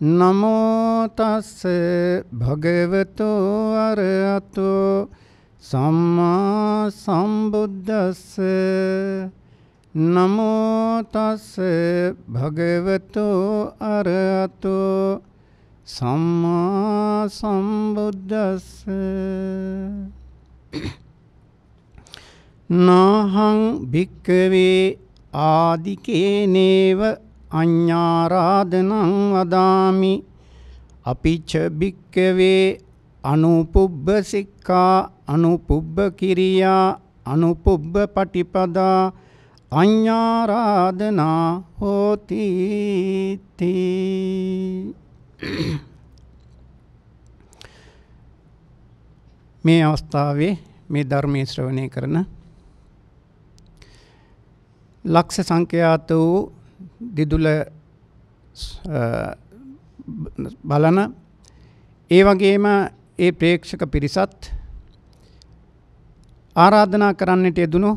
නමෝ තස්ස භගවතු අරහතු සම්මා සම්බුද්දස්ස නමෝ තස්ස භගවතු අරහතු සම්මා සම්බුද්දස්ස නාහං භික්කවේ ආදිකේනේව අඤ්ඤාරාධනං වදාමි අපිච්ච භික්කවේ අනුපුබ්බ සික්ඛා අනුපුබ්බ කිරියා අනුපුබ්බ පටිපදා අඤ්ඤාරාධනා හෝති මේ අවස්ථාවේ මේ ධර්මයේ ශ්‍රවණය කරන ලක්ෂ සංඛ්‍යාත වූ දිදුල බලන ඒ වගේම ඒ ප්‍රේක්ෂක පිරිසත් ආරාධනා කරන්නට යෙදුණු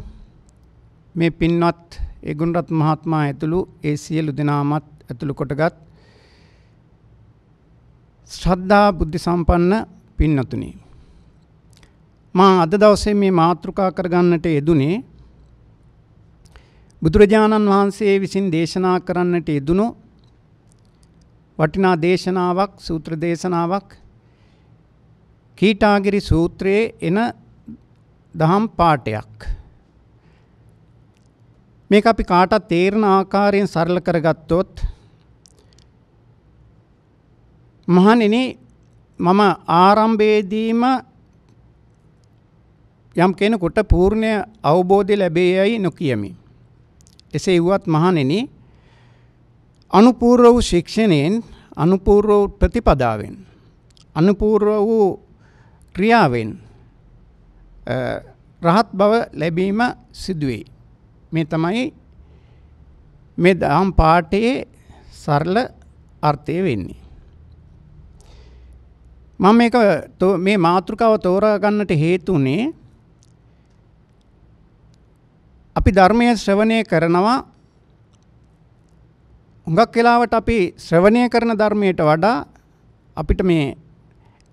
මේ පින්වත් ඒගුණරත් මහත්මයා ඇතුළු ඒ සියලු දෙනාමත් ඇතුළු කොටගත් ශ්‍රද්ධා බුද්ධ සම්පන්න පින්නතුනි මා අද දවසේ මේ මාතෘකා කරගන්නට යෙදුනේ බුදුරජාණන් වහන්සේ විසින් දේශනා කරන්නට යෙදුණු වටිනා දේශනාවක් සූත්‍ර දේශනාවක් කීටාගිරි සූත්‍රයේ එන දහම් පාඨයක් මේක අපි කාටත් තේරෙන ආකාරයෙන් සරල කරගත්තොත් මහණෙනි මම ආරම්භයේදීම යම් කෙනෙකුට පූර්ණ අවබෝධය ලැබේ යයි නොකියමි එසේ වුවත් මහණෙනි අනුපූර්ව වූ ශික්ෂණයෙන් අනුපූර්ව වූ ප්‍රතිපදාවෙන් අනුපූර්ව වූ ක්‍රියාවෙන් රහත් බව ලැබීම සිදුවේ. මේ තමයි මේ දහම් පාඨයේ සරල අර්ථය වෙන්නේ. මම මේක මේ මාතෘකාව තෝරා ගන්නට හේතුුනේ අපි ධර්මය ශ්‍රවණය කරනවා හුඟක් වෙලාවට අපි ශ්‍රවණය කරන ධර්මයට වඩා අපිට මේ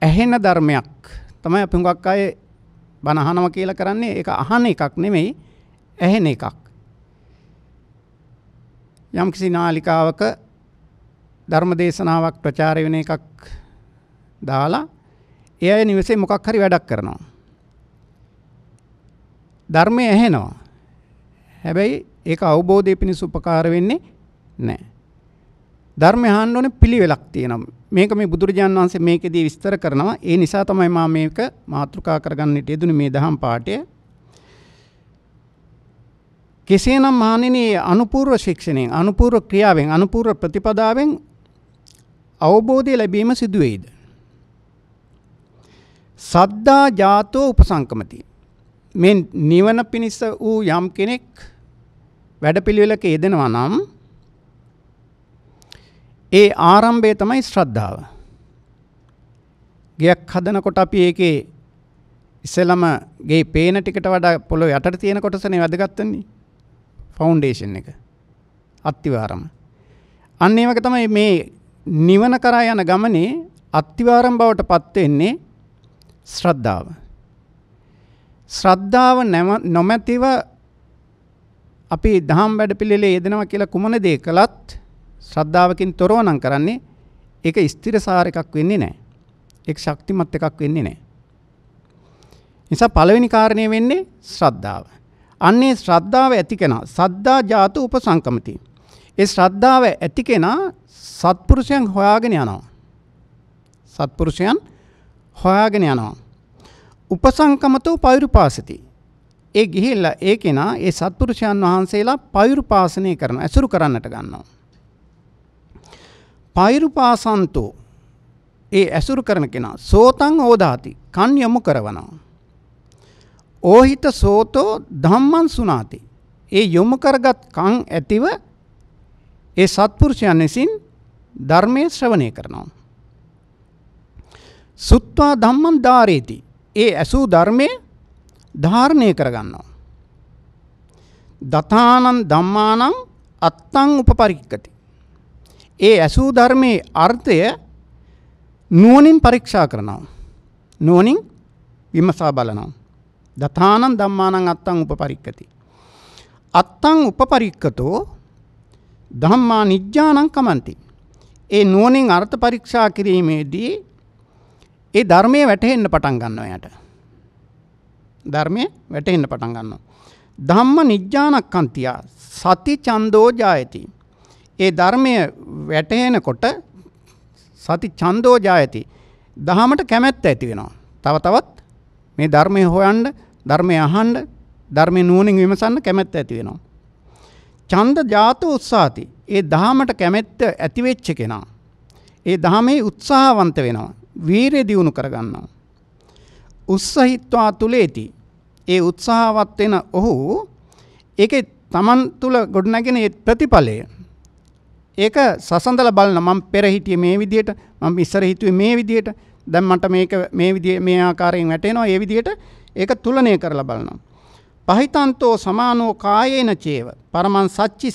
ඇහෙන ධර්මයක් තමයි අපි හුඟක් අය බණ අහනවා කියලා කරන්නේ ඒක අහන එකක් නෙමෙයි ඇහෙන එකක් යම්කිසි නාලිකාවක ධර්ම දේශනාවක් ප්‍රචාරය වෙන එකක් දාලා ඒ අය නිවසේ මොකක් හරි වැඩක් කරනවා ධර්මය ඇහෙනවා හැබැයි ඒක අවබෝධය පිණිස උපකාර වෙන්නේ නැහැ. ධර්මය අහන්න ඕනේ පිළිවෙලක් තියෙනවා. මේක මේ බුදුරජාන් වහන්සේ මේකෙදී විස්තර කරනවා. ඒ නිසා තමයි මම මේක මාතෘකා කරගන්නට යෙදුනේ මේ දහම් පාඩය. කෙසේනම් මහණෙනි අනුපූර්ව ශික්ෂණයෙන්, අනුපූර්ව ක්‍රියාවෙන්, අනුපූර්ව ප්‍රතිපදාවෙන් අවබෝධය ලැබීම සිදු වෙයිද? සද්දා ජාතෝ උපසංකමති. මේ නිවන පිණිස වූ යම් කෙනෙක් වැඩපිළිවෙලක යෙදෙනවා නම් ඒ ආරම්භය තමයි ශ්‍රද්ධාව. ගයක් හදනකොට අපි ඒකේ ඉස්සෙල්ලම ගේ පේන ටිකට වඩා පොළොව යටට තියෙන කොටසනේ වැදගත් වෙන්නේ. ෆවුන්ඩේෂන් එක. අත්තිවාරම. අන්න ඒ වගේ තමයි මේ නිවන කරා යන ගමනේ අත්තිවාරම් බවට පත් වෙන්නේ ශ්‍රද්ධාව. ශ්‍රද්ධාව නොමැතිව අපි දහම් වැඩ පිළිලේ යෙදෙනවා කියලා කුමන දේ කළත් ශ්‍රද්ධාවකින් තොරව නම් කරන්නේ ඒක ස්ථිරසාර එකක් වෙන්නේ නැහැ. ඒක ශක්තිමත් එකක් වෙන්නේ නැහැ. නිසා පළවෙනි කාරණය වෙන්නේ ශ්‍රද්ධාව. අන්නේ ශ්‍රද්ධාව ඇති කෙනා සද්දා ජාතු උපසංකමති. ඒ ශ්‍රද්ධාව ඇති කෙනා සත්පුරුෂයන් හොයාගෙන යනවා. සත්පුරුෂයන් හොයාගෙන යනවා. උපසංකමතෝ පෛරුපාසති. ඒ ගිහිල්ලා ඒ කෙනා ඒ සත්පුරුෂයන් වහන්සේලා පෛරුපාසනය කරන ඇසුරු කරන්නට ගන්නවා. පෛරුපාසන්තෝ ඒ ඇසුරු කරන කෙනා සෝතං ඕදාති කන් යොමු කරවනවා. ඕහිත සෝතෝ ධම්මං සුනාති. ඒ යොමු කරගත් කන් ඇතිව ඒ සත්පුරුෂයන් විසින් ධර්මයේ ශ්‍රවණය කරනවා. සුත්වා ධම්මං ධාරේති. ඒ ඇසූ ධර්මයේ ධාරණය කරගන්නවා. දතානන් ධම්මානං අත්තං උපපරික්කති. ඒ ඇසූ ධර්මයේ අර්ථය නුවණින් පරීක්ෂා කරනවා. නුවණින් විමසා බලනවා. දතානන් ධම්මානං අත්තං උපපරික්කති. අත්තං උපපරික්කතෝ ධම්මා නිජ්ජානං කමන්ති. ඒ නුවණින් අර්ථ පරීක්ෂා කිරීමේදී ඒ ධර්මයේ වැටහෙන්න පටන් ගන්නවා යට. ධර්මයේ වැටෙන්න පටන් ගන්නවා. ධම්ම නිජ්ජානක්කන්තිය සති ඡන්தோ ජායති. ඒ ධර්මයේ වැටෙනකොට සති ඡන්தோ ජායති. දහමට කැමැත්ත ඇති වෙනවා. තව තවත් මේ ධර්මය හොයන්න, ධර්මය අහන්න, ධර්මය නුවණින් විමසන්න කැමැත්ත ඇති වෙනවා. ඡන්ද ජාත උත්සාති. ඒ දහමට කැමැත්ත ඇති වෙච්ච කෙනා. ඒ දහමේ උත්සාහවන්ත වෙනවා. වීරිය දියුණු කරගන්නවා. උස්සහිත්වා තුලේති. ඒ උත්සාහවත් වෙන ඔහු ඒකේ Taman තුල ගොඩනගෙන ඒ ප්‍රතිඵලය ඒක සසඳලා බලන මම පෙර හිටියේ මේ විදියට මම ඉස්සර හිතුවේ මේ විදියට දැන් මට මේක මේ විදිය මේ ආකාරයෙන් වැටෙනවා ඒ විදියට ඒක තුලනය කරලා බලනවා පහිතන්තෝ සමානෝ කායේන චේව පරමං සච්චි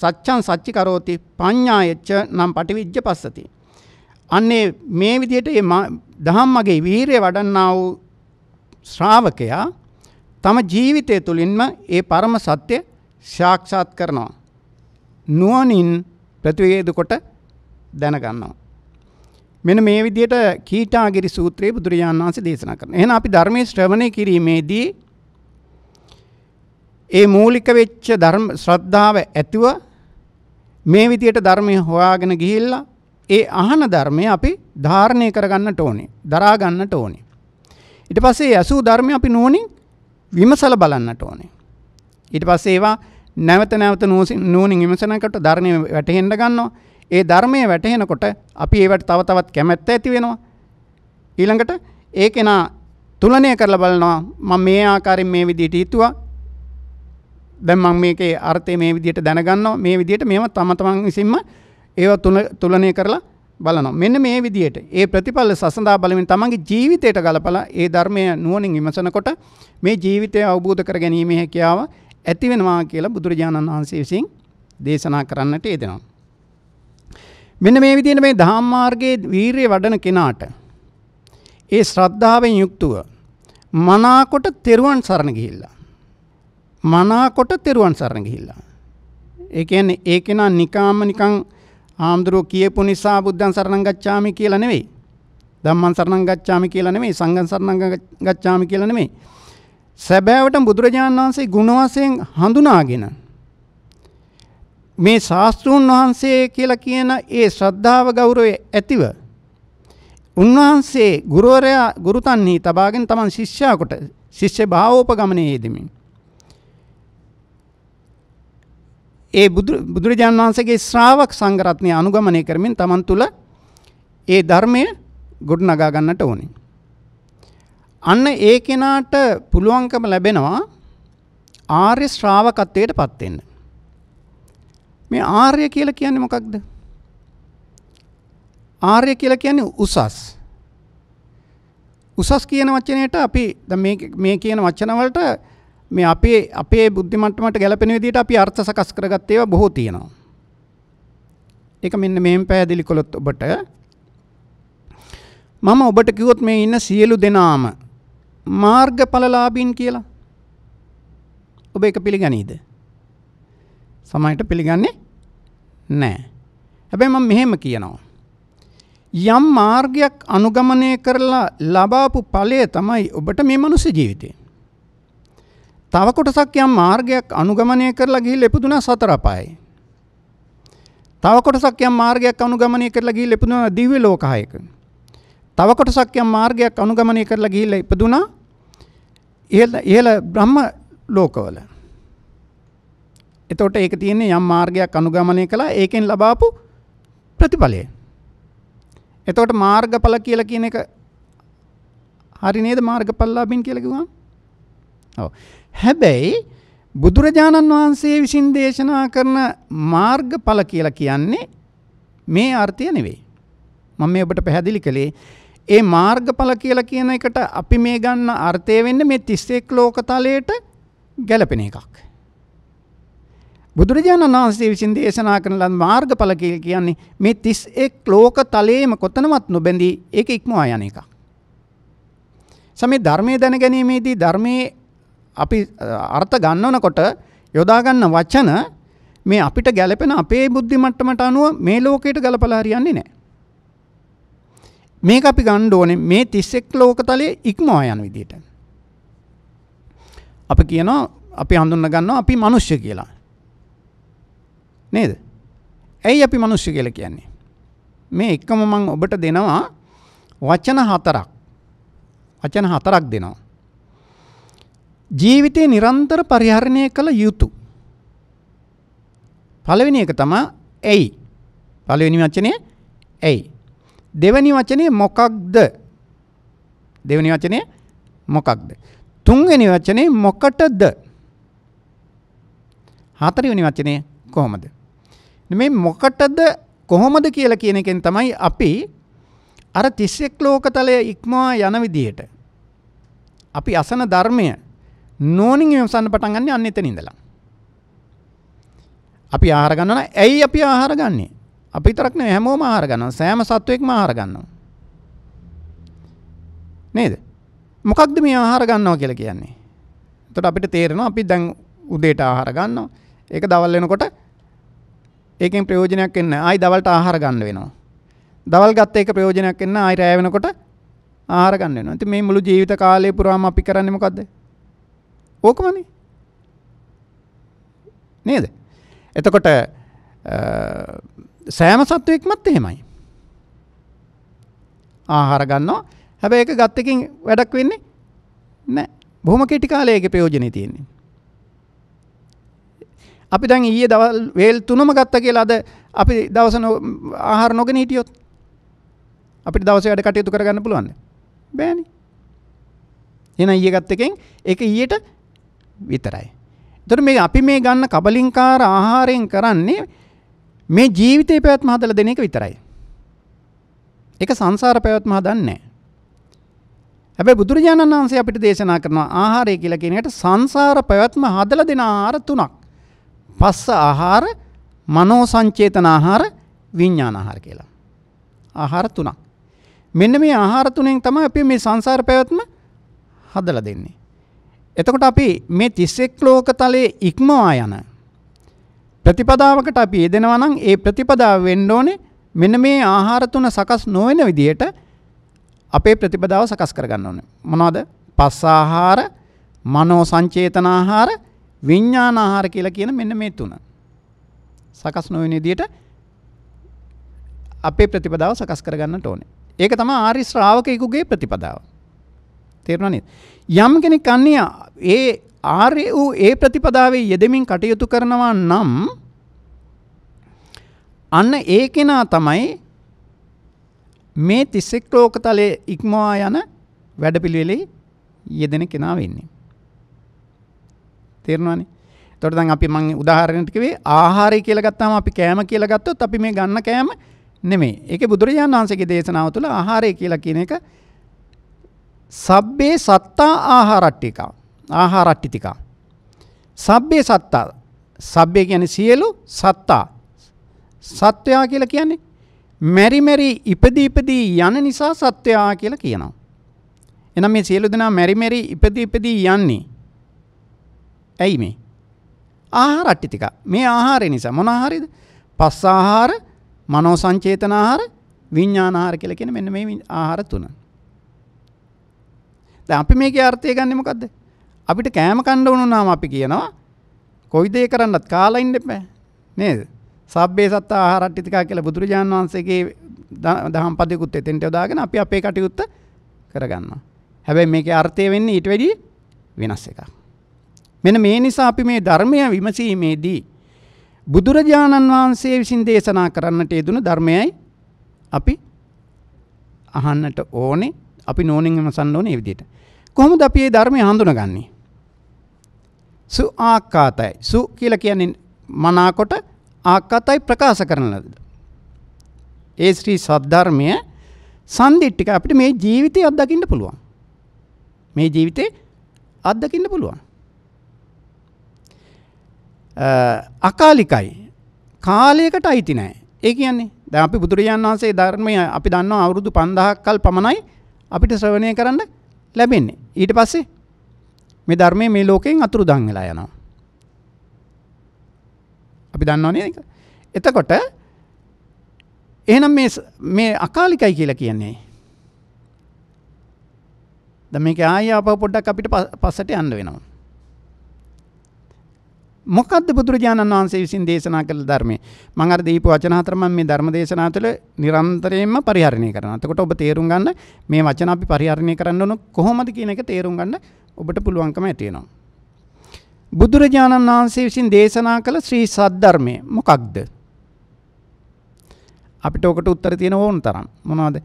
සච්ඡං සච්චි කරෝති පඤ්ඤායච්ච නම් පටිවිජ්ජ පස්සති අන්නේ මේ විදියට මේ ධම්මගේ වීරිය වඩන්නා වූ ශ්‍රාවකයා තම ජීවිතය තුළින්ම ඒ පරම සත්‍ය ශාක්ෂාත් කරනවා. නුවනින් ප්‍රතිවේදකොට දැනගන්නවා. මෙන මේ විදියට කීටාගිරි සූත්‍රයේ බුදුරජාණන් වහන්සේ දේශනා කරන. එහෙනම් අපි ධර්මයේ ශ්‍රවණය කිරීමේදී ඒ මූලික වෙච්ච ධර්ම ශ්‍රද්ධාව ඇතුව මේ විදියට ධර්මය හොයාගෙන ගිහිල්ලා ඒ අහන ධර්මය අපි ධාරණය කරගන්නට ඕනේ. දරා ගන්නට ඕනේ. ඊට පස්සේ ඇසූ ධර්මය අපි නුවණින් විමසල බලන්නට ඕනේ. ඊට පස්සේ ඒවා නැවත නැවත නූනින් විමසනකට ධර්මයේ වැටහෙන්න ගන්නවා. ඒ ධර්මයේ වැටහෙනකොට අපි ඒවට තව තවත් කැමැත්ත ඇති වෙනවා. ඊළඟට ඒ කෙනා තුලනය කරලා බලනවා මම මේ ආකාරයෙන් මේ විදිහට හිතුවා. දැන් මම මේකේ අර්ථය මේ විදිහට දැනගන්නවා. මේ විදිහට මේව තම තමන් විසින්ම ඒව තුලනය කරලා බලනවා. මෙන්න මේ විදිහට ඒ ප්‍රතිඵල සසඳා බලමින් තමන්ගේ ජීවිතයට ගලපලා ඒ ධර්මය නුවණින් විමසනකොට මේ ජීවිතය අවබෝධ කර ගැනීමේ හැකියාව ඇති වෙනවා කියලා බුදුරජාණන් වහන්සේ විසින් දේශනා කරන්නට යෙදෙනවා. මෙන්න මේ විදිහට මේ ධම්මාර්ගයේ වීරිය වඩන කෙනාට ඒ ශ්‍රද්ධාවෙන් යුක්තව මනාකොට තෙරුවන් සරණ ගිහිල්ලා මනාකොට තෙරුවන් සරණ ගිහිල්ලා ඒ කියන්නේ ඒ කෙනා නිකාම නිකන් හාමුදුරුවෝ කියපු නිසා බුද්ධං සරණං ගච්ඡාමි කියලා නෙවෙයි. ධම්මං සරණං ගච්ඡාමි කියලා නෙමෙයි සංඝං සරණං ගච්ඡාමි කියලා නෙමෙයි. සැබෑවට බුදුරජාණන් වහන්සේ ගුණ වශයෙන් හඳුනාගෙන මේ ශාස්ත්‍රූන් වහන්සේ කියලා කියන ඒ ශ්‍රද්ධාව ගෞරවය ඇතිව උන්වහන්සේ ගුරුවරයා ගුරුතන්හි තබාගෙන තමන් ශිෂ්‍යයා කොට ශිෂ්‍ය භාවෝපගමනයේදීමින් ඒ බුදුරජාන් වහන්සේගේ ශ්‍රාවක සංඝරත්නය අනුගමනය කරමින් තමන් තුළ ඒ ධර්මය ගොඩනගා ගන්නට ඕනේ. අන්න ඒ කෙනාට පුළුවන්කම ලැබෙනවා ආර්ය ශ්‍රාවකත්වයට පත් වෙන්න. මේ ආර්ය කියලා කියන්නේ මොකක්ද? ආර්ය කියලා කියන්නේ උසස්. උසස් කියන වචනයට අපි දැන් මේ මේ කියන වචන වලට මේ අපේ අපේ බුද්ධි මට්ටමට ගැලපෙන විදිහට අපි අර්ථ සකස් කරගත් ඒවා බොහෝ තියෙනවා. ඒක මෙන්න මෙහෙම පැහැදිලි කළොත් ඔබට මම ඔබට කිව්වොත් මේ ඉන්න සියලු දෙනාම මාර්ගඵලලාභීන් කියලා. ඔබ ඒක පිළිගනීද? සමහරට පිළිගන්නේ නැහැ. හැබැයි මම මෙහෙම කියනවා. යම් මාර්ගයක් අනුගමනය කරලා ලබාපු ඵලය තමයි ඔබට මේ මනුස්ස ජීවිතේ. තව කොටසක් යම් මාර්ගයක් අනුගමනය කරලා ගිහිල්ලා ඉපදුනා සතර පායේ. තව කොටසක් යම් මාර්ගයක් අනුගමනය කරලා ගිහිල්ලා ඉපදුනා දිව්‍ය ලෝක හයක. තව කොටසක් යම් මාර්ගයක් අනුගමනය කරලා ගිහිල්ලා ඉපදුනා ඉහළ ඉහළ බ්‍රහ්ම ලෝකවල. එතකොට ඒක තියෙන්නේ යම් මාර්ගයක් අනුගමනය කළා ඒකෙන් ලබාපු ප්‍රතිඵලය. එතකොට මාර්ගඵල කියලා කියන එක හරි නේද මාර්ගඵල ලාභින් කියලා කිව්වම? ඔව්. හැබැයි බුදුරජාණන් වහන්සේ විසින් දේශනා කරන මාර්ගඵල කියලා කියන්නේ මේ අර්ථය නෙවෙයි. මම මේ ඔබට පැහැදිලි කළේ ඒ මාර්ගඵල කියලා කියන එකට අපි මේ ගන්න අර්ථය වෙන්නේ මේ 31 ලෝකතලයට ගැලපෙන එකක්. බුදුරජාණන් වහන්සේ විසින් දේශනා කරන ලද මාර්ගඵල කියන්නේ මේ 31 ලෝකතලයේම කොතනවත් නොබැඳී ඒක ඉක්මවා යන එකක්. සමේ ධර්මයේ දැනගැනීමේදී ධර්මයේ අපි අර්ථ ගන්නවනකොට යොදාගන්න වචන මේ අපිට ගැලපෙන අපේ බුද්ධි මට්ටමට අනුව මේ ලෝකයට ගලපලා හරියන්නේ නැහැ. මේක අපි ගන්න ඕනේ මේ 31 ලෝකතලයේ ඉක්මවා යන විදිහට. අපි කියනවා අපි හඳුන්න ගන්නවා අපි මිනිස්සු කියලා. නේද? ඇයි අපි මිනිස්සු කියලා කියන්නේ? මේ එකම මම ඔබට දෙනවා වචන හතරක්. වචන හතරක් දෙනවා. ජීවිතේ නිරන්තර පරිහරණය කළ යුතු. පළවෙනි එක තමා ඇයි. පළවෙනි වචනය ඇයි. දෙවැනි වචනය මොකක්ද දෙවැනි වචනය මොකක්ද. තුන්වෙනි වචනේ මොකටද හතරවෙනි වචනය කොහොමද. මේ මොකටද කොහොමද කියලා කියන එකෙන් තමයි අපි අර තිස්සෙක් ලෝකතලය ඉක්මවා යන විදියට. අපි අසන ධර්මය නෝනින් විමසන්න පටන් ගන්න අන්න එතන ඉඳලා. අපි ආහාර ගන්නවා ඇයි අපි ආහාර ගන්නෙ? අපි විතරක් නෙවෙයි හැමෝම ආහාර ගන්නවා. සෑම සත්වයක්ම ආහාර ගන්නවා. නේද? මොකක්ද මේ ආහාර ගන්නවා කියලා කියන්නේ? එතකොට අපිට තේරෙනවා අපි දැන් උදේට ආහාර ගන්නවා. ඒක දවල් වෙනකොට ඒකෙන් ප්‍රයෝජනයක් එන්නේ නැහැ. ආයි දවල්ට ආහාර ගන්න වෙනවා. දවල් ගත්ත එක ප්‍රයෝජනයක් එන්නේ නැහැ. ආයි රැය වෙනකොට ආහාර ගන්න වෙනවා. ඉතින් මේ මුළු ජීවිත කාලය පුරාම අපි කරන්නේ මොකද්ද? ඕකමනේ. නේද? එතකොට සෑම සත්වයක්මත් එහෙමයි. ආහාර ගන්නවා. හැබැයි ඒක ගත් එකකින් වැඩක් වෙන්නේ නැහැ. බොහොම කෙටි කාලයක ඒකේ ප්‍රයෝජනෙ තියෙන්නේ. අපි දැන් ඊයේ දවල් වේල් තුනම ගත්තා කියලා අද අපි දවස ආහාර නොගෙන හිටියොත් අපිට දවසේ වැඩ කටයුතු කරගන්න පුළුවන්ද? බෑනේ. එහෙනම් ඊයේ ගත්ත එකෙන් ඒක ඊයට විතරයි. එතකොට මේ අපි මේ ගන්න කබලින්කාර ආහාරයෙන් කරන්නේ මේ ජීවිතේ පැවැත්ම හදලා දෙන එක විතරයි. ඒක සංසාර පැවැත්ම හදන්නේ නැහැ. හැබැයි බුදුරජාණන් වහන්සේ අපිට දේශනා කරන ආහාරය කියලා කියන එකට සංසාර පැවැත්ම හදලා දෙන ආහාර තුනක්. පස්ස ආහාර, මනෝ සංචේතන ආහාර, විඥාන ආහාර කියලා. ආහාර තුනක්. මෙන්න මේ ආහාර තුනෙන් තමයි අපි මේ සංසාර පැවැත්ම හදලා දෙන්නේ. එතකොට අපි මේ 31 ලෝක තලයේ ඉක්මවා යන ප්‍රතිපදාවකට අපි යෙදෙනවා නම් ඒ ප්‍රතිපදාව වෙන්න ඕනේ මෙන්න මේ ආහාර තුන සකස් නොවන විදිහට අපේ ප්‍රතිපදාව සකස් කරගන්න ඕනේ. මොනවද? පස්ස ආහාර, මනෝ සංචේතන ආහාර, විඥාන ආහාර කියලා කියන මෙන්න මේ තුන. සකස් නොවන විදිහට අපේ ප්‍රතිපදාව සකස් කරගන්නට ඕනේ. ඒක තමයි ආරි ශ්‍රාවකයෙකුගේ ප්‍රතිපදාව. තේරුණා නේද? යම් කෙනෙක් අන්නේ ඒ ආර්ය වූ ඒ ප්‍රතිපදාවේ යෙදෙමින් කටයුතු කරනවා නම් අන්න ඒ කෙනා තමයි මේ 31 ලෝකතලයේ ඉක්මවා යන වැඩපිළිවෙලේ යෙදෙන කෙනා වෙන්නේ. තේරුණානේ? එතකොට දැන් අපි මම උදාහරණයක් කිව්වේ ආහාරය කියලා ගත්තාම අපි කෑම කියලා ගත්තොත් අපි මේ ගන්න කෑම නෙමෙයි. ඒකේ බුදුරජාණන් වහන්සේගේ දේශනාව තුළ ආහාරය කියලා කියන එක සබ්බේ සත්තා ආහාරට්ටික ආහාරට්ටිතික සබ්බේ සත්තා සබ්බේ කියන සියලු සත්තා සත්වයා කියල කියන්නේ මැරිමැරි ඉපදීපදී යන නිසා සත්වයා කියල කියනවා. එනම් මේ සියලු දෙනා මැරිමැරි ඉපදීපදී යන්නේ ඇයි මේ ආහාරට්ටිතික මේ ආහාරය නිසා මොනහරිද පස් ආහාර මනෝ සංචේතන ආහාර විඤ්ඥානාහාර කියල කියෙන මෙන්න මේ ආහාර තුන අපි මේක අර්ථය ගන්නමකක්ද අපිට කෑම කණ්ඩ වුණුනාම අපි කියනවා කොයි දේ කරන්නත් කාලයින්න එපෑ නේද සබ්බේ සත්තා ආහාරට්ටිතිකා කියලා බුදුරජාණන් වහන්සේගේ දහම් පදයකුත් එතෙන්ට යොදාගෙන අපි අපේ කටයුත්ත කරගන්නවා හැබැයි මේකේ අර්ථය වෙන්නේ ඊට වැඩි වෙනස් එකක් මෙන්න මේ නිසා අපි මේ ධර්මය විමසීමේදී බුදුරජාණන් වහන්සේ විසින් දේශනා කරන්නට යෙදුණු ධර්මයයි අපි අහන්නට ඕනේ අපි නෝනින් විමසන්න ඕනේ මේ විදිහට කොහොමද අපි මේ ධර්මය හඳුනගන්නේ? සු ආකාතයි. සු කියලා කියන්නේ මනාකොට ආකාතයි ප්‍රකාශ කරන ලද්ද. ඒ ශ්‍රී සද්ධර්මය සම්දිට්ඨික අපිට මේ ජීවිතේ අත්දකින්න පුළුවන්. මේ ජීවිතේ අත්දකින්න පුළුවන්. අකාලිකයි. කාලයකට අයිති නැහැ. ඒ කියන්නේ දැන් අපි බුදුරජාණන් වහන්සේ ධර්මය අපි දන්නවා අවුරුදු 5000ක් කල් පමණයි අපිට ශ්‍රවණය කරන්න ලැබෙන්නේ. ඊට පස්සේ මේ ධර්මය මේ ලෝකයෙන් අතුරුදහන් වෙලා යනවා. අපි දන්නව නේද? එතකොට එහෙනම් මේ මේ අකාලිකයි කියලා කියන්නේ. දැන් මේක ආයෙ ආපහු පොඩ්ඩක් අපිට පස්සට යන්න වෙනවා. මොකද්ද බුදුරජාණන් වහන්සේ විසින් දේශනා කළ ධර්මය? මම අර දීප වචන හතර මම මේ ධර්ම දේශනා තුළ නිරන්තරයෙන්ම පරිහරණය කරනවා. එතකොට ඔබ තේරුම් ගන්න මේ වචන අපි පරිහරණය කරන්න ඕන කොහොමද කියන එක තේරුම් ගන්න ඔබට පුළුවන්කම ඇති වෙනවා. බුදුරජාණන් වහන්සේ විසින් දේශනා කළ ශ්‍රී සද්ධර්මය මොකක්ද? අපිට ඔකට උත්තර තියෙන ඕන තරම්. මොනවද?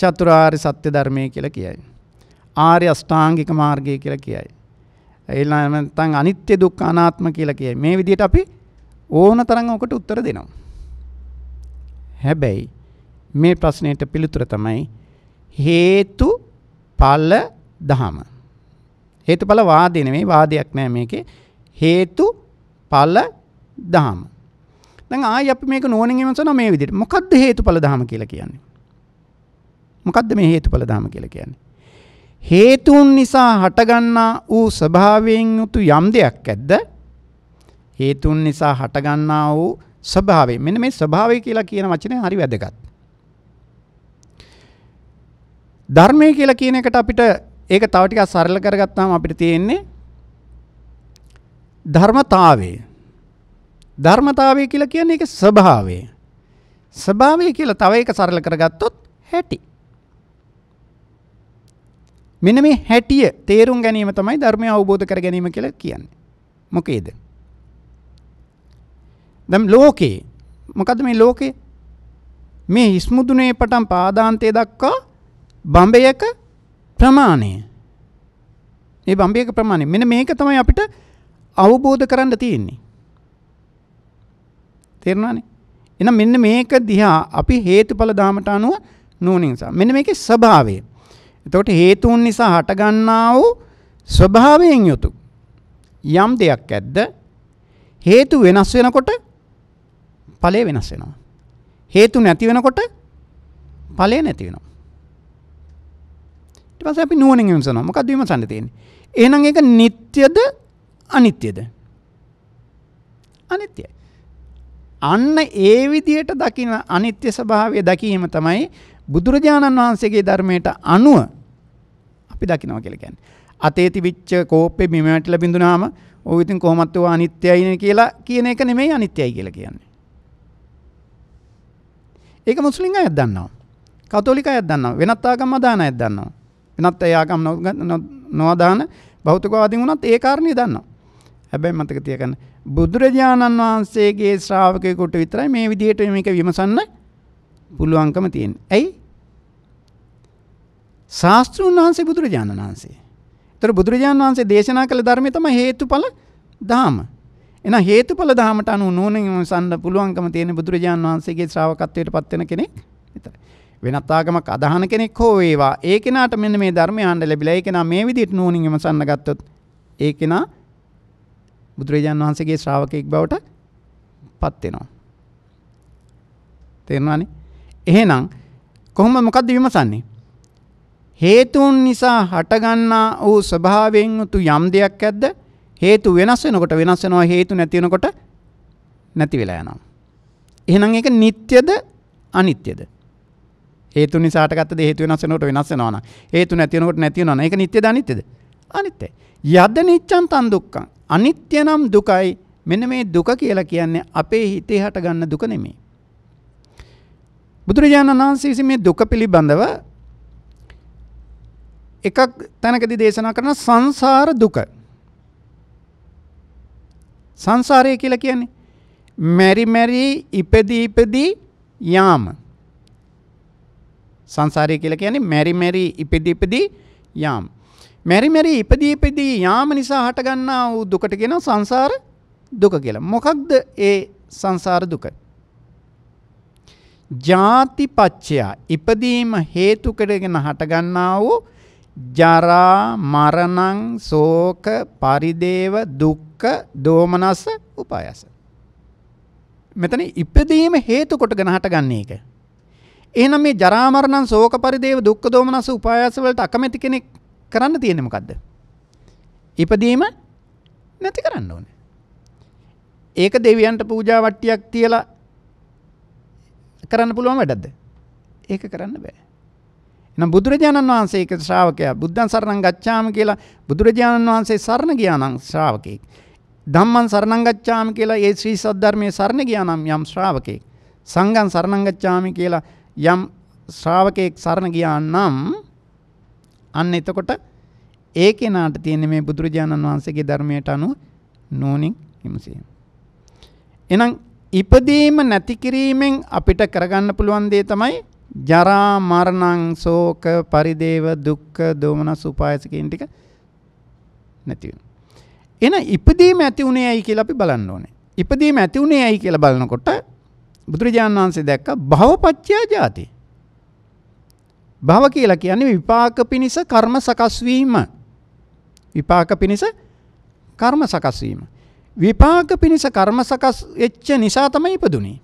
චතුරාර්ය සත්‍ය ධර්මය කියලා කියයි. ආර්ය අෂ්ටාංගික මාර්ගය කියලා කියයි. ඒලම නැත්නම් අනිත්‍ය දුක්ඛ අනාත්ම කියලා කියයි. මේ විදිහට අපි ඕන තරම් ඔකට උත්තර දෙනවා. හැබැයි මේ ප්‍රශ්නෙට පිළිතුර තමයි හේතු ඵල ධම. හේතුඵල වාදේ නෙමෙයි වාදයක් නෑ මේකේ. හේතු ඵල ධම. දැන් ආයි අපි මේක නෝනින් විමසනවා මේ විදිහට. මොකද්ද හේතුඵල ධම කියලා කියන්නේ? මොකද්ද මේ හේතුඵල ධම කියලා කියන්නේ? හේතුන් නිසා හටගන්නා වූ ස්වභාවයෙන් යුතු යම් දෙයක් ඇද්ද? හේතුන් නිසා හටගන්නා වූ ස්වභාවය. මෙන්න මේ ස්වභාවය කියලා කියන වචනේ හරි වැදගත්. ධර්මය කියලා කියන එකට අපිට ඒක තව ටිකක් සරල කරගත්තාම අපිට තියෙන්නේ ධර්මතාවය. ධර්මතාවය කියලා කියන්නේ ඒක ස්වභාවය. ස්වභාවය කියලා තව එක සරල කරගත්තොත් හැටි. මෙන මේ හැටිය තේරුම් ගැනීම තමයි ධර්මය අවබෝධ කර ගැනීම කියලා කියන්නේ. මොකේද? දැන් ලෝකේ මොකද මේ ලෝකේ මේ හිස්මුදුනේ පටන් පාදාන්තය දක්වා බඹයක ප්‍රමාණය. මේ බඹයක ප්‍රමාණය. මෙන්න මේක තමයි අපිට අවබෝධ කරන්න තියෙන්නේ. තේරුණානේ? එහෙනම් මෙන්න මේක දිහා අපි හේතුඵල ධාමට අනුව නෝනින්සා. මෙන්න මේකේ ස්වභාවය. එතකොට හේතුන් නිසා හටගන්නා වූ ස්වභාවයෙන් යුතු යම් දෙයක් ඇද්ද හේතු වෙනස් වෙනකොට ඵලය වෙනස් වෙනවා. හේතු නැති වෙනකොට ඵලය නැති වෙනවා. ඊට පස්සේ අපි නුවණින් විමසනවා. මොකක්ද විමසන්න තියෙන්නේ? එහෙනම් ඒක නিত্যද අනිත්‍යද? අනිත්‍යයි. අන්න ඒ විදියට දකින අනිත්‍ය ස්වභාවය දැකීම තමයි බුදුරජාණන් වහන්සේගේ ධර්මයට අනුව අපි දකිනවා කියලා කියන්නේ. අතේ තිබිච්ච කෝපේ බිම වැටලා බිඳුනාම ඕක ඉතින් කොහොමත් ඒවා අනිත්‍යයි කියලා කියන එක නෙමෙයි අනිත්‍යයි කියලා කියන්නේ. ඒක මුස්ලිම් අයත් දන්නවා. කතෝලික අයත් දන්නවා. වෙනත් ආගම් අදාන අයත් දන්නවා. වෙනත් ඒ ආගම් නොදාන භෞතිකවාදීන් වුණත් ඒ කාරණේ දන්නවා. හැබැයි මතක තියාගන්න බුදුරජාණන් වහන්සේගේ ශ්‍රාවකයෙකුට විතරයි මේ විදිහට මේක විමසන්න පුළුවන්කම තියෙන්නේ. ඇයි? ශාස්තෘන් වහන්සේ බුදුරජාණන් වහන්සේ. එතකොට බුදුරජාණන් වහන්සේ දේශනා කළ ධර්මය තමයි හේතුඵල ධාම. එන හේතුඵල ධාමට අනුව නෝනෙන් සම්න්න පුළුවන්කම තියෙන බුදුරජාණන් වහන්සේගේ ශ්‍රාවකත්වයට පත් වෙන කෙනෙක් විතරයි. වෙනත් ආගමක් අදහන කෙනෙක් හෝ වේවා ඒ කෙනාට මෙන්න මේ ධර්මය ආන්න ලැබිලා ඒ කෙනා මේ විදිහට නෝනින් විමසන්න ගත්තොත් ඒ කෙනා බුදුරජාණන් වහන්සේගේ ශ්‍රාවකෙක් බවට පත් වෙනවා. තේරුණානේ? එහෙනම් කොහොම මොකද්ද විමසන්නේ? හේතුන් නිසා හටගන්නා වූ ස්වභාවයෙන් උතු යම් දෙයක් ඇද්ද? හේතු වෙනස් වෙනකොට වෙනස් වෙනවා හේතු නැති වෙනකොට නැති වෙලා යනවා. එහෙනම් ඒක නিত্যද අනිත්‍යද? හේතු නිසා හටගත්තද හේතු වෙනස් වෙනකොට වෙනස් වෙනවා නම් හේතු නැති වෙනකොට නැති වෙනවා නම් ඒක නিত্যද අනිත්‍යද? අනිත්‍යයි. යද නිච්ඡන් තන් දුක්ඛං. අනිත්‍ය නම් දුකයි. මෙන්න මේ දුක කියලා කියන්නේ අපේ හිතේ හටගන්න දුක නෙමෙයි. බුදුරජාණන් වහන්සේ මේ දුක පිළිබඳව එකක් තැනකදී දේශනා කරන සංසාර දුක. සංසාරය කියලා කියන්නේ මෙරි මෙරි ඉපදී ඉපදී යාම. සංසාරය කියලා කියන්නේ මෙරි මෙරි ඉපදී ඉපදී යාම. මෙරි මෙරි ඉපදී ඉපදී යාම නිසා හටගන්නා වූ දුකට කියන සංසාර දුක කියලා. මොකක්ද ඒ සංසාර දුක? ජාතිපච්චය ඉපදීම හේතු කරගෙන හටගන්නා වූ ජරා මරණං ශෝක පරිදේව දුක්ඛ දෝමනස උපායස මෙතන ඉපදීම හේතු කොටගෙන හටගන්නේ ඒක එහෙනම් මේ ජරා මරණං ශෝක පරිදේව දුක්ඛ දෝමනස උපායස වලට අකමැති කෙනෙක් කරන්න තියෙන්නේ මොකද්ද ඉපදීම නැති කරන්න ඕනේ ඒක දෙවියන්ට පූජා වට්ටියක් තියලා කරන්න පුළුවන් වැඩක්ද ඒක කරන්න බෑ නම් බුදුරජාණන් වහන්සේක ශ්‍රාවකයා බුද්ධං සරණං ගච්ඡාම කියලා බුදුරජාණන් වහන්සේ සරණ ගියා නම් ශ්‍රාවකෙක්. ධම්මං සරණං ගච්ඡාම කියලා ඒ ශ්‍රී සද්ධර්මයේ සරණ ගියා නම් යම් ශ්‍රාවකෙක්. සංඝං සරණං ගච්ඡාමි කියලා යම් ශ්‍රාවකෙක් සරණ ගියා නම් අන්න එතකොට ඒ කෙනාට තියෙන මේ බුදුරජාණන් වහන්සේගේ ධර්මයට අනුව නෝනින් විමසීම. එහෙනම් ඉපදීම නැති කිරීමෙන් අපිට කරගන්න පුළුවන් දේ තමයි ජරා මරණං ශෝක පරිදේව දුක්ඛ දෝමනස් උපායසකින් ටික නැති වෙනවා. එන ඉපදීම ඇති උනේ ඇයි කියලා අපි බලන්න ඕනේ. ඉපදීම ඇති උනේ ඇයි කියලා බලනකොට බුදුරජාණන් වහන්සේ දැක්ක භවපච්චය ජාති. භව කියලා කියන්නේ විපාක පිනිස කර්ම සකස් වීම. විපාක පිනිස කර්ම සකස් වීම. විපාක පිනිස කර්ම සකස් වෙච්ච නිසා තමයි ඉපදුනේ.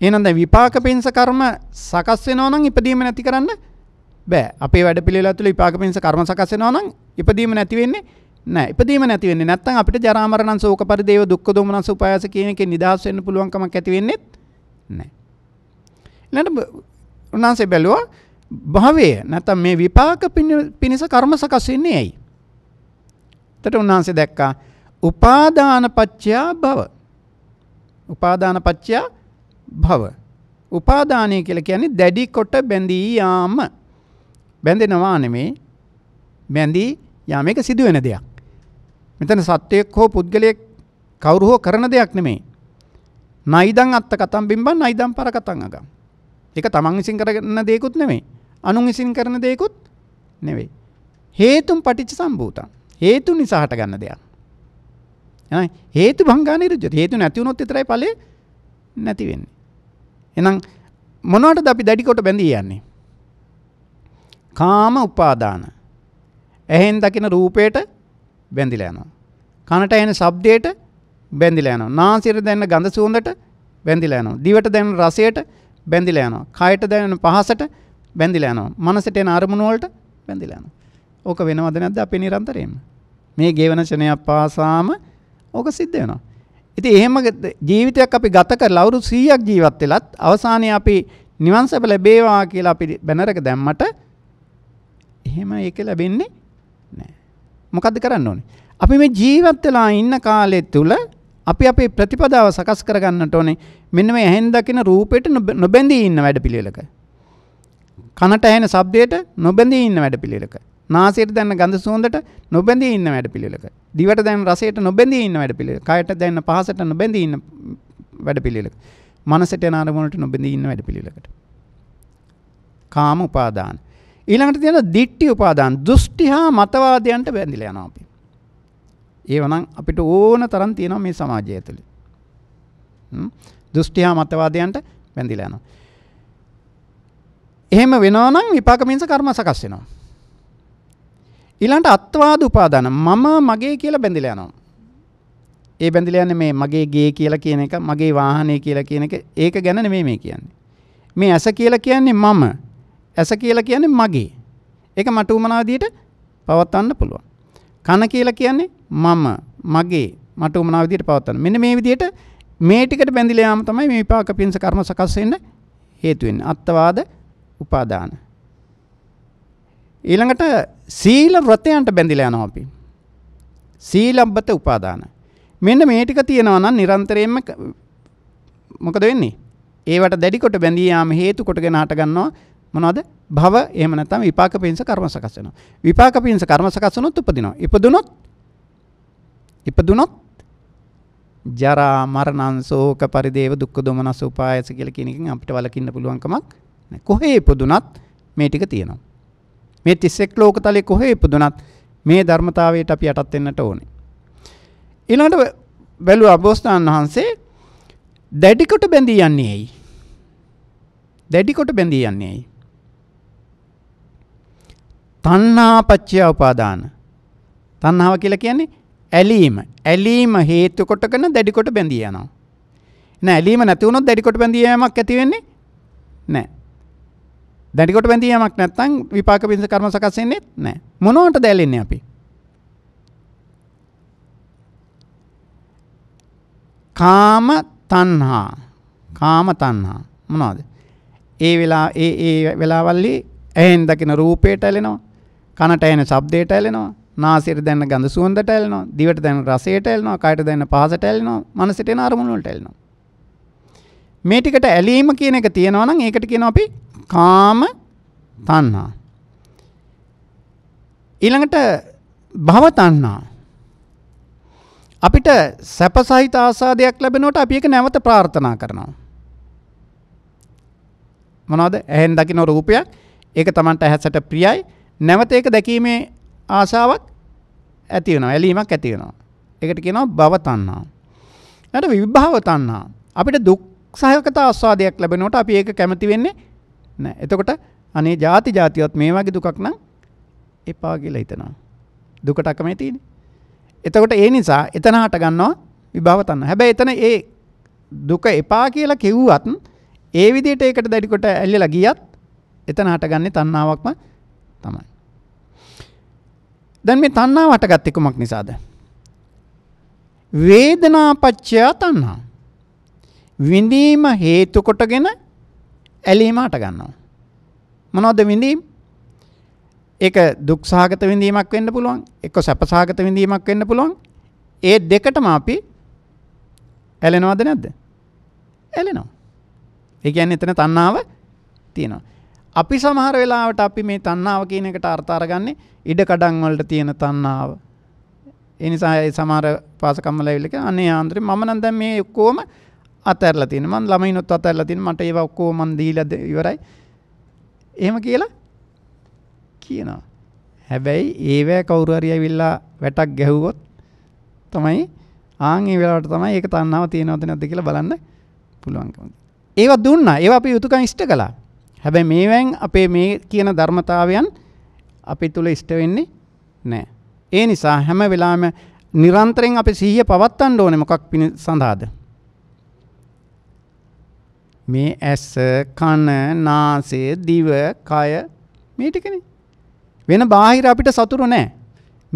එහෙනම් දැන් විපාක පින්ස කර්ම සකස් වෙනවා නම් ඉපදීම නැති කරන්න බෑ. අපේ වැඩ පිළිවෙල තුළ විපාක පින්ස කර්ම සකස් වෙනවා නම් ඉපදීම නැති වෙන්නේ නෑ. ඉපදීම නැති වෙන්නේ නැත්නම් අපිට ජරා මරණ ශෝක පරිදේව දුක්ඛ දෝමනස උපායස කියන එකේ නිදහස් වෙන්න පුළුවන් කමක් ඇති වෙන්නේ නෑ. ඊළඟට උන්වහන්සේ බැලුවා භවය නැත්නම් මේ විපාක පිණිස කර්ම සකස් වෙන්නේ ඇයි? එතට උන්වහන්සේ දැක්කා උපාදාන පත්‍යා භව. උපාදාන පත්‍යා භව. උපාදානය කියලා කියන්නේ දැඩි කොට බැඳී යාම. බැඳෙනවා නෙමේ බැඳී යාම එක සිදුවෙන දෙයක්. මෙතන සත්වයක් හෝ පුද්ගලයෙක් කවුරු හෝ කරන දෙයක් නෙමේ. නයිදං අත්ත කතම් බිම්බන් නයිදං පර කතං අගම්. ඒක තමන් විසින් කරන දෙයකුත් නෙමේ. අනුන් විසින් කරන දෙයකුත් නෙවෙයි. හේතුන් පටිච්ච සම්භූතං. හේතු නිසා හටගන්න දෙයක්. එහෙනම් හේතු භංගා නිරුද්ධ. හේතු නැති වුණොත් විතරයි ඵලෙ නැති වෙන්නේ. එහෙනම් මොනවටද අපි දැඩි කොට බැඳී යන්නේ? කාම උපාදාන. ඇහෙන් දකින රූපයට බැඳිලා යනවා. කනට එන ශබ්දයට බැඳිලා යනවා. නාසයට දැනෙන ගඳ සුවඳට බැඳිලා යනවා. දිවට දැනෙන රසයට බැඳිලා යනවා. කයට දැනෙන පහසට බැඳිලා යනවා. මනසට එන අරමුණු වලට බැඳිලා යනවා. ඕක වෙනවද නැද්ද අපේ නිරන්තරයෙන්ම? මේ ගේවන ක්ෂණයක් පාසාම ඕක සිද්ධ වෙනවා. ඉතින් එහෙම ජීවිතයක් අපි ගත කරලා අවුරුදු 100ක් ජීවත් වෙලත් අවසානයේ අපි නිවන් සැප ලැබේවා කියලා අපි බැනරක දැම්මට එහෙම ඒක ලැබෙන්නේ නැහැ. මොකද්ද කරන්න ඕනේ? අපි මේ ජීවත් වෙලා ඉන්න කාලය තුල අපි අපේ ප්‍රතිපදාව සකස් කරගන්නට ඕනේ. මෙන්න මේ ඇහෙන් දකින රූපෙට නොබැඳී ඉන්න වැඩපිළිවෙලක. කනට ඇහෙන ශබ්දයට නොබැඳී ඉන්න වැඩපිළිවෙලක. නාසයට දැන්න ගඳ සුවඳට නොබැඳී ඉන්න වැඩපිළිවෙලක. දිවට දැන් රසයට නොබැඳී ඉන්න වැඩපිළිවෙලක. කයට දැන්න පහසට නොබැඳී ඉන්න වැඩපිළිවෙලක. මනසට යන අරමුණට නොබැඳී ඉන්න වැඩපිළිවෙලකට. කාම උපාදාන. ඊළඟට තියෙන දිට්ටි උපාදාන. දෘෂ්ටි හා මතවාදයන්ට බැඳිලා යනවා අපි. ඒවනම් අපිට ඕන තරම් තියෙනවා මේ සමාජය ඇතුලේ. දෘෂ්ටි හා මතවාදයන්ට බැඳිලා යනවා. එහෙම වෙනවා නම් විපාක මිනිස කර්ම සකස් වෙනවා. ඊළඟට අත්වාද උපාදාන මම මගේ කියලා බැඳිලා යනවා. ඒ බැඳිලා යන්නේ මේ මගේ ගේ කියලා කියන එක, මගේ වාහනේ කියලා කියන එක ඒක ගැන නෙමෙයි මේ කියන්නේ. මේ ඇස කියලා කියන්නේ මම. ඇස කියලා කියන්නේ මගේ. ඒක මට උමනා විදියට පවත්වන්න පුළුවන්. කන කියලා කියන්නේ මම, මගේ, මට උමනා විදියට පවත්වන්න. මෙන්න මේ විදියට මේ ටිකට බැඳිලා යාම තමයි මේ විපාක පින්ස කර්ම සකස් වෙන්න හේතු වෙන්නේ. අත්වාද උපාදාන. ඊළඟට සීල වෘතයන්ට බැඳිලා යනවා අපි. සීලබ්බත උපාදාන. මෙන්න මේ ටික තියෙනවා නම් නිරන්තරයෙන්ම මොකද වෙන්නේ? ඒවට දැඩි කොට බැඳී යාම හේතු කොටගෙන හට ගන්නවා මොනවද? භව එහෙම නැත්නම් විපාක පින්ස කර්ම සකස් වෙනවා. විපාක පින්ස කර්ම සකස් වුණොත් උපදිනවා. ඉපදුනොත් ඉපදුනොත් ජරා මරණං ශෝක පරිදේව දුක්ඛ දොමනස උපායස කියලා කියන එකෙන් අපිට වළකින්න පුළුවන් කමක් නැහැ. කොහේ ඉපදුනත් මේ ටික තියෙනවා. මේ 31 ලෝකතලයේ කොහේ ඉපදුනත් මේ ධර්මතාවයට අපි යටත් වෙන්නට ඕනේ. ඊළඟට බැලුවා අබෝසතාන් වහන්සේ දැඩිකොට බැඳී යන්නේ ඇයි? දැඩිකොට බැඳී යන්නේ ඇයි? තණ්හා පච්චය උපාදාන. තණ්හාව කියලා කියන්නේ ඇලීම. ඇලීම හේතු කොටගෙන දැඩි කොට බැඳී යනවා. නෑ ඇලීම නැති වුණොත් දැඩි කොට බැඳී යෑමක් ඇති වෙන්නේ නෑ. දැඩිකොට බැඳීමක් නැත්නම් විපාක බින්ද කර්ම සකස් වෙන්නේ නැහැ. මොනවට දැලෙන්නේ අපි? කාම තණ්හා. කාම තණ්හා මොනවද? ඒ වෙලා ඒ ඒ වෙලාවල්ලි ඇහෙන් දකින රූපයට ඇලෙනවා. කනට ඇහෙන ශබ්දයට ඇලෙනවා. නාසයට දැනෙන ගඳ සුවඳට ඇලෙනවා. දිවට දැනෙන රසයට ඇලෙනවා. කයට දැනෙන පහසට ඇලෙනවා. මනසට එන අරමුණු වලට ඇලෙනවා. මේ ටිකට ඇලීම කියන එක තියෙනවා නම් ඒකට කියනවා අපි කාම තණ්හා. ඊළඟට භව තණ්හා. අපිට සැප සහිත ආසාදයක් ලැබෙනකොට අපි ඒක නැවත ප්‍රාර්ථනා කරනවා. මොනවද? ඇහෙන් දකින්න රූපයක්. ඒක Tamanට ඇහැසට ප්‍රියයි. නැවත ඒක දැකීමේ ආශාවක් ඇති වෙනවා. ඇලීමක් ඇති වෙනවා. ඒකට කියනවා භව තණ්හා. ඊට විභව තණ්හා. අපිට දුක් සහගත ආස්වාදයක් ලැබෙනකොට අපි ඒක කැමති වෙන්නේ නෑ. එතකොට අනේ ಜಾති ಜಾතිවත් මේ වගේ දුකක් නම් එපා කියලා හිතනවා. දුකට අකමැති තියෙන්නේ. එතකොට ඒ නිසා එතන හට ගන්නවා විභව තණ්හා. හැබැයි එතන ඒ දුක එපා කියලා කිව්වත් ඒ විදිහට ඒකට දැඩි කොට ඇල්ලලා ගියත් එතන හටගන්නේ තණ්හාවක්ම තමයි. දැන් මේ තණ්හාව හටගත්තේ කොමක් නිසාද? වේදනාපච්චය තණ්හා. විඳීම හේතු කොටගෙන ඇලීම අට ගන්නවා. මොනවද විඳීම්? ඒක දුක්සහගත විඳීමක් වෙන්න පුළුවන්, එක්ක සැපසහගත විඳීමක් වෙන්න පුළුවන්. ඒ දෙකටම අපි ඇලෙනවද නැද්ද? ඇලෙනවා. ඒ කියන්නේ එතන තණ්හාව තියෙනවා. අපි සමහර වෙලාවට අපි මේ තණ්හාව කියන එකට අර්ථ අරගන්නේ ඉඩ කඩම් වලට තියෙන තණ්හාව. ඒ නිසා ඒ සමහර පාසකම්මල ඇවිල්ලා කියන අනේ ආන්දරේ මම නම් දැන් මේ ඔක්කොම අතැරලා තියෙන මං ළමයිනොත් අතැරලා තියෙන මට ඒව ඔක්කොම මං දීලා ඉවරයි එහෙම කියලා කියනවා හැබැයි ඒවැ කවුරු හරි ඇවිල්ලා වැටක් ගැහුවොත් තමයි ආන් ඒ වෙලාවට තමයි ඒක තණ්හාව තියෙනවද නැද්ද කියලා බලන්න පුළුවන්කම ඒවා දුන්නා ඒවා අපි යුතුයකම් ඉෂ්ට කළා හැබැයි මේවෙන් අපේ මේ කියන ධර්මතාවයන් අපි තුල ඉෂ්ට වෙන්නේ නැහැ ඒ නිසා හැම වෙලාවෙම නිරන්තරයෙන් අපි සිහිය පවත්වන්න ඕනේ මොකක් සඳහාද මේ ඇස කන නාසය දිව කය මේ ටිකනේ වෙන බාහිර අපිට සතුරු නැහැ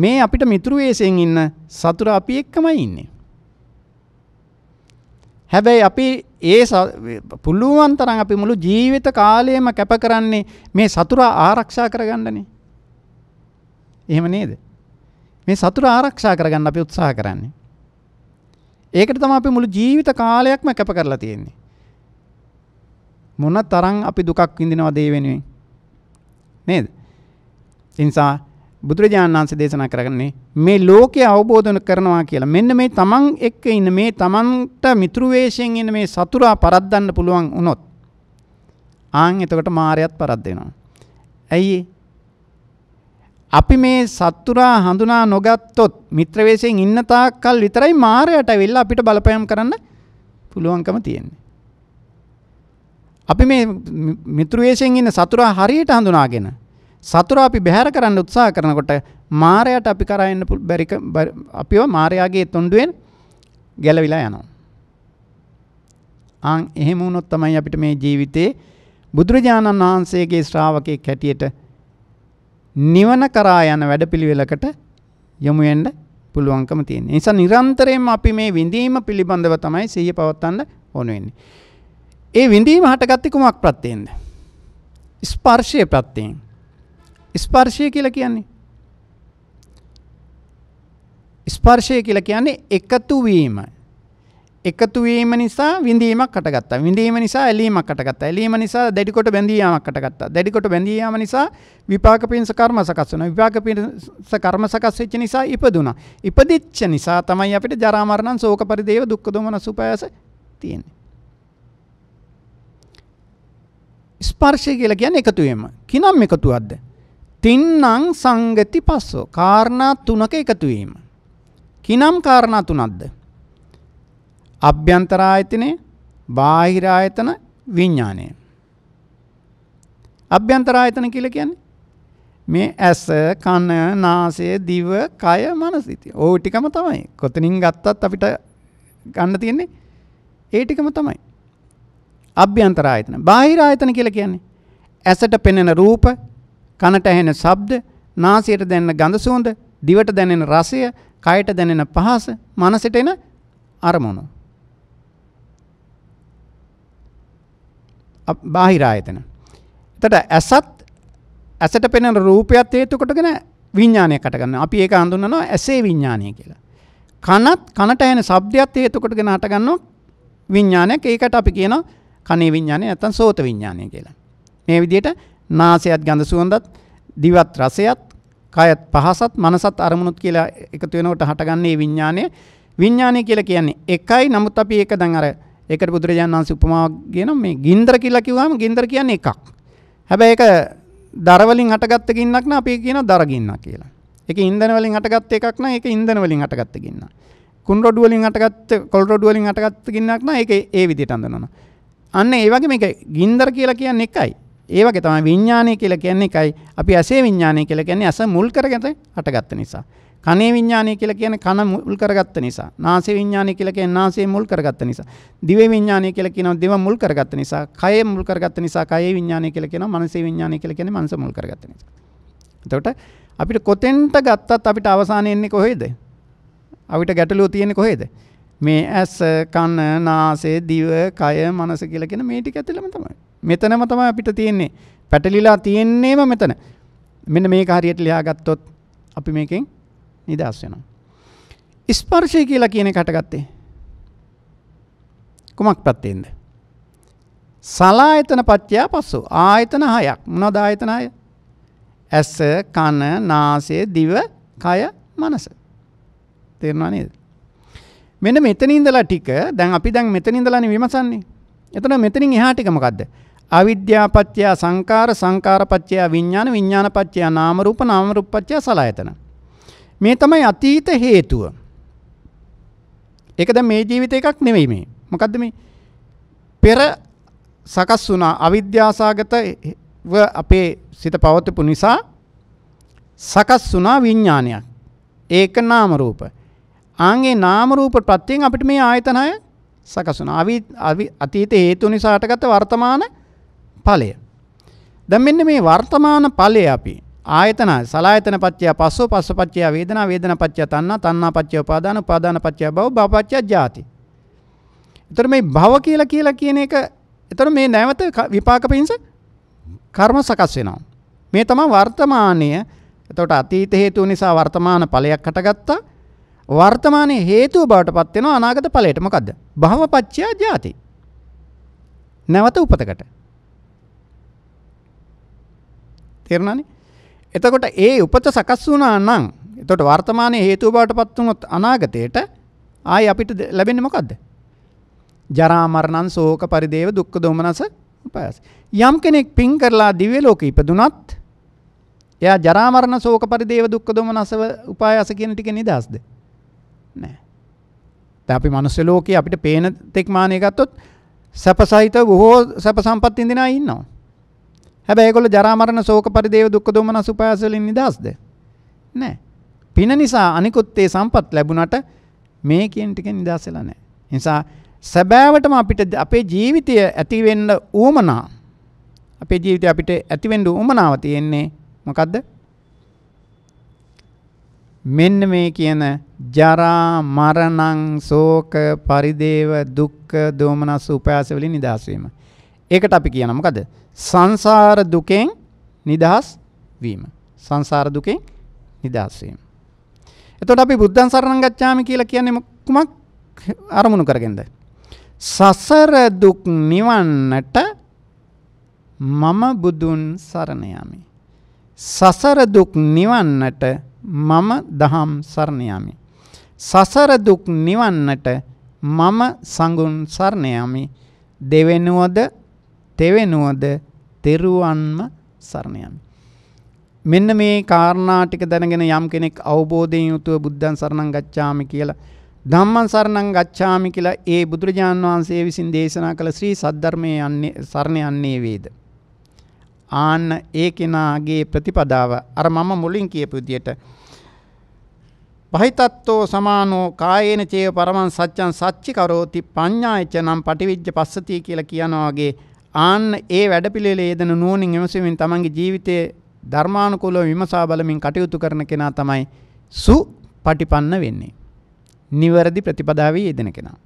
මේ අපිට මිතුරු වේසෙන් ඉන්න සතුරු අපි එක්කමයි ඉන්නේ හැබැයි අපි ඒ පුළුවන් තරම් අපි මුළු ජීවිත කාලයම කැප කරන්නේ මේ සතුරා ආරක්ෂා කරගන්නනේ එහෙම නේද මේ සතුරා ආරක්ෂා කරගන්න අපි උත්සාහ කරන්නේ ඒකට තමයි අපි මුළු ජීවිත කාලයක්ම කැප කරලා තියෙන්නේ මොන තරම් අපි දුකක් විඳිනවද ඒ වෙනුවෙන් නේද? ඒ නිසා බුදුරජාණන් වහන්සේ දේශනා කරන්නේ මේ ලෝකය අවබෝධ කරනවා කියලා. මෙන්න මේ තමන් එක්ක ඉන්න මේ තමන්ට මිතුරු වේශයෙන් ඉන්න මේ සතුරා පරද්දන්න පුළුවන් වුණොත් ආන් එතකොට මායයත් පරද්දිනවා. ඇයි අපි මේ සතුරා හඳුනා නොගත්තොත් මිත්‍ර වේශයෙන් ඉන්න තාක්කල් විතරයි මායයට වෙලා අපිට බලපෑම් කරන්න පුළුවන්කම තියෙන්නේ. අපි මේ මිත්‍රවේශයෙන් ඉන්න සතුරා හරියට හඳුනාගෙන සතුරා අපි බැහැර කරන්න උත්සාහ කරනකොට මාරයට අපි කරා එන්න බැරි අපිව මාරයාගේ තොණ්ඩුවෙන් ගැලවිලා යනවා. ආන් එහෙම වුණොත් තමයි අපිට මේ ජීවිතේ බුදුරජාණන් වහන්සේගේ ශ්‍රාවකෙක් හැටියට නිවන කරා යන වැඩපිළිවෙලකට යොමු වෙන්න පුළුවන්කම තියෙන නිසා නිරන්තරයෙන්ම අපි මේ විඳීම පිළිබඳව තමයි සිහිය පවත්වන්න ඕන වෙන්නේ. ඒ විඳීම හටගත්තේ කුමක් ප්‍රත්‍යයෙන්ද? ස්පර්ශය ප්‍රත්‍යයෙන්. ස්පර්ශය කියලා කියන්නේ ස්පර්ශය කියලා කියන්නේ එකතු වීම. එකතු වීම නිසා විඳීමක් හටගත්තා. විඳීම නිසා ඇලීමක් හටගත්තා. ඇලීම නිසා දැඩිකොට බැඳී යාමක් හටගත්තා. දැඩිකොට බැඳී යාම නිසා විපාක පිණිස කර්ම සකස් වෙනවා. විපාක පිණිස කර්ම සකස් වෙච්ච නිසා ඉපදුනා. ඉපදිච්ච නිසා තමයි අපිට ජරා මරණ ශෝක පරිදේව දුක්ඛ දෝමන සුපායස තියෙන්නේ. ස්පර්ශය කියලා කියන්නේ එකතු වීම. කිනම් එකතුවක්ද? තින්නම් සංගති පස්සෝ. කාරණා තුනක එකතු වීම. කිනම් කාරණා තුනක්ද? අභ්‍යන්තර ආයතනේ, බාහිර ආයතන, විඥානය. අභ්‍යන්තර ආයතන කියලා කියන්නේ මේ ඇස, කන, නාසය, දිව, කය, මනස ඉතින්. ඕ ටිකම තමයි. කොතනින් ගත්තත් අපිට ගන්න තියෙන්නේ ඒ ටිකම තමයි. අභ්‍යන්තර ආයතන. බාහිර ආයතන කියලා කියන්නේ ඇසට පෙනෙන රූප, කනට ඇහෙන ශබ්ද, නාසයට දැනෙන ගඳ සුවඳ, දිවට දැනෙන රසය, කයට දැනෙන පහස, මනසට එන අරමුණු. බාහිර ආයතන. එතට ඇසත් ඇසට පෙනෙන රූපයත් හේතු කොටගෙන විඥානයකට ගන්න. අපි ඒක හඳුන්වනවා ඇසේ විඥානය කියලා. කනත් කනට ඇහෙන ශබ්දයත් හේතු කොටගෙන හටගන්නවා විඥානයක්. ඒකට අපි කියනවා කනේ විඥානය නැත්නම් සෝත විඥානය කියලා. මේ විදිහට නාසයත් ගඳ සුවඳත් දිවත් රසයත් කයත් පහසත් මනසත් අරමුණුත් කියලා එකතු වෙනකොට හටගන්නේ විඥානය. විඥානය කියලා කියන්නේ එකයි නමුත් අපි ඒක දැන් අර ඒකට බුදුරජාණන් වහන්සේ උපමාවක් කියනවා මේ ගින්දර කියලා කිව්වම ගින්දර කියන්නේ එකක්. හැබැයි ඒක දර වලින් හටගත්ත ගින්නක් නා අපි කියනවා දර ගින්නක් කියලා. ඒක ඉන්ධන වලින් හටගත්ත එකක් නා ඒක ඉන්ධන වලින් හටගත්ත ගින්නක්. කුණු රොඩු වලින් හටගත්ත කොළ රොඩු වලින් හටගත්ත ගින්නක් නා ඒක ඒ විදිහට හඳුනනවා. අන්න ඒ වගේ මේක ගින්දර කියලා කියන්නේ එකයි. ඒ වගේ තමයි විඥානය කියලා කියන්නේ එකයි. අපි ඇසේ විඥානය කියලා කියන්නේ ඇස මුල් කරගෙන හටගත්ත නිසා. කනේ විඥානය කියලා කියන්නේ කන මුල් කරගත්ත නිසා. නාසය විඥානය කියලා කියන්නේ නාසය මුල් කරගත්ත නිසා. දිවේ විඥානය කියලා කියනවා දිව මුල් කරගත්ත නිසා. කය මුල් කරගත්ත නිසා කයේ විඥානය කියලා කියනවා. මනසේ විඥානය කියලා කියන්නේ මනස මුල් කරගත්ත නිසා. එතකොට අපිට කොතෙන්ට ගත්තත් අපිට අවසානය එන්නේ කොහේද? අපිට ගැටලුව තියෙන්නේ කොහේද? මේ ඇස කන නාසය දිව කය මනස කියලා කියන මේ ටික ඇතුළම තමයි. මෙතනම තමයි අපිට තියෙන්නේ. පැටලිලා තියෙන්නේම මෙතන. මෙන්න මේක හරියට ලියාගත්තොත් අපි මේකෙන් නිදහස් වෙනවා. ස්පර්ශය කියලා කියන එකට ගත්තේ කුමක් පැත්තෙන්ද? සලායතන පත්‍යා පස්සෝ ආයතන හයක්. මොනවද ආයතන හය? ඇස, කන, නාසය, දිව, කය, මනස. තේරෙනව නේද? මෙන්න මෙතනින්දලා ටික දැන් අපි දැන් මෙතනින්දලානේ විමසන්නේ. එතන මෙතනින් එහා ටික මොකද්ද? අවිද්‍යාපත්‍ය සංකාර සංකාරපත්‍ය විඥාන විඥානපත්‍ය නාම රූප නාම රූපපත්‍ය සලආයතන. මේ තමයි අතීත හේතුව. ඒක දැන් මේ ජීවිත එකක් නෙවෙයි මේ. මොකද්ද මේ? පෙර සකස් වුණා අවිද්‍යාසගතව අපේ සිත පවතිපු නිසා සකස් වුණා විඥානයක්. ඒක නාම රූපය. ආන්ගේ නාම රූප ප්‍රත්‍යයෙන් අපිට මේ ආයතනය සකස් වෙනවා. අවි අතීත හේතු නිසා හටගත්ත වර්තමාන ඵලය. දැන් මෙන්න මේ වර්තමාන ඵලය අපි ආයතන සලායතන පත්‍ය පස්සෝ පස්ස පත්‍ය වේදනා වේදනා පත්‍ය තණ්හා තණ්හා පත්‍ය උපාදාන උපාදාන පත්‍ය භව භව පත්‍ය ජාති. එතකොට මේ භව කියලා කියලා කියන එක එතකොට මේ නැවත විපාක පිණිස කර්ම සකස් වෙනවා. මේ තමයි වර්තමානීය. එතකොට අතීත හේතු නිසා වර්තමාන ඵලයක් හටගත්තා. වර්තමානයේ හේතුව බවට පත් වෙනවා අනාගත ඵලයට. මොකද්ද? භවපච්චය ජාති. නැවත උපතකට. තේරුණානේ? එතකොට ඒ උපත සකස් වුණා නම් එතකොට වර්තමානයේ හේතුව බවට පත් වුණොත් අනාගතයට ආයි අපිට ලැබෙන්නේ මොකද්ද? ජරා මරණං ශෝක පරිදේව දුක්ඛ දෝමනස උපායස. යම් කෙනෙක් පින් කරලා දිව්‍ය ලෝකෙ ඉපදුනත් එයා ජරා මරණ ශෝක පරිදේව දුක්ඛ දෝමනස උපායස කියන ටිකේ නිදහස්ද? නෑ. දැන් අපි මනුස්ස ලෝකේ අපිට පේන තෙක් මානෙ ගත්තොත් සැපසහිත බොහෝ සැප සම්පත් ඉඳිනා ඉන්නවා. හැබැයි ඒගොල්ලෝ ජරා මරණ ශෝක පරිදේව දුක්ඛ දෝමනස් උපායස වලින් නිදහස්ද? නෑ. පින නිසා අනිකුත් ඒ සම්පත් ලැබුණට මේ කියන ටිකෙන් නිදහස් වෙලා නෑ. ඒ නිසා සැබෑවටම අපිට අපේ ජීවිතය ඇති වෙන්න ඌමනා අපේ ජීවිතය අපිට ඇති වෙන්න ඌමනාව තියෙන්නේ මොකද්ද? මෙන්න මේ කියන ජරා මරණං ශෝක පරිදේව දුක්ඛ දෝමනස් උපාස වලින් නිදහස් වීම. ඒකට අපි කියනවා මොකද? සංසාර දුකෙන් නිදහස් වීම. සංසාර දුකෙන් නිදහස් වීම. එතකොට අපි බුද්ධං සරණං ගච්ඡාමි කියලා කියන්නේ කුමක් අරමුණු කරගෙනද? සසර දුක් නිවන්නට මම බුදුන් සරණ යමි. සසර දුක් නිවන්නට මම දහම් සරණ යමි. සසර දුක් නිවන්නට මම සඟුන් සරණ යමි. දෙවෙනුවද තෙවෙනුවද තෙරුවන්ම සරණ යමි. මෙන්න මේ කාරණා ටික දැනගෙන යම් කෙනෙක් අවබෝධයෙන් යුතුව බුද්ධං සරණං ගච්ඡාමි කියලා ධම්මං සරණං ගච්ඡාමි කියලා ඒ බුදුරජාන් වහන්සේ විසින් දේශනා කළ ශ්‍රී සද්ධර්මයේ යන්නේ සරණ යන්නේ වේද. ආන්න ඒ කෙනාගේ ප්‍රතිපදාව අර මම මුලින් කියපු විදියට පහිතත්තෝ සමානෝ කායේන චේව පරමං සත්‍යං සච්චි කරෝති පඤ්ඤායච නම් පටිවිජ්ජ පස්සති කියලා කියනවා වගේ ආන්න ඒ වැඩපිළිවෙලේ යෙදෙන නුවණින් විමසීමෙන් තමන්ගේ ජීවිතයේ ධර්මානුකූලව විමසා බලමින් කටයුතු කරන කෙනා තමයි සුපටිපන්න වෙන්නේ. නිවැරදි ප්‍රතිපදාවේ යෙදෙන කෙනා.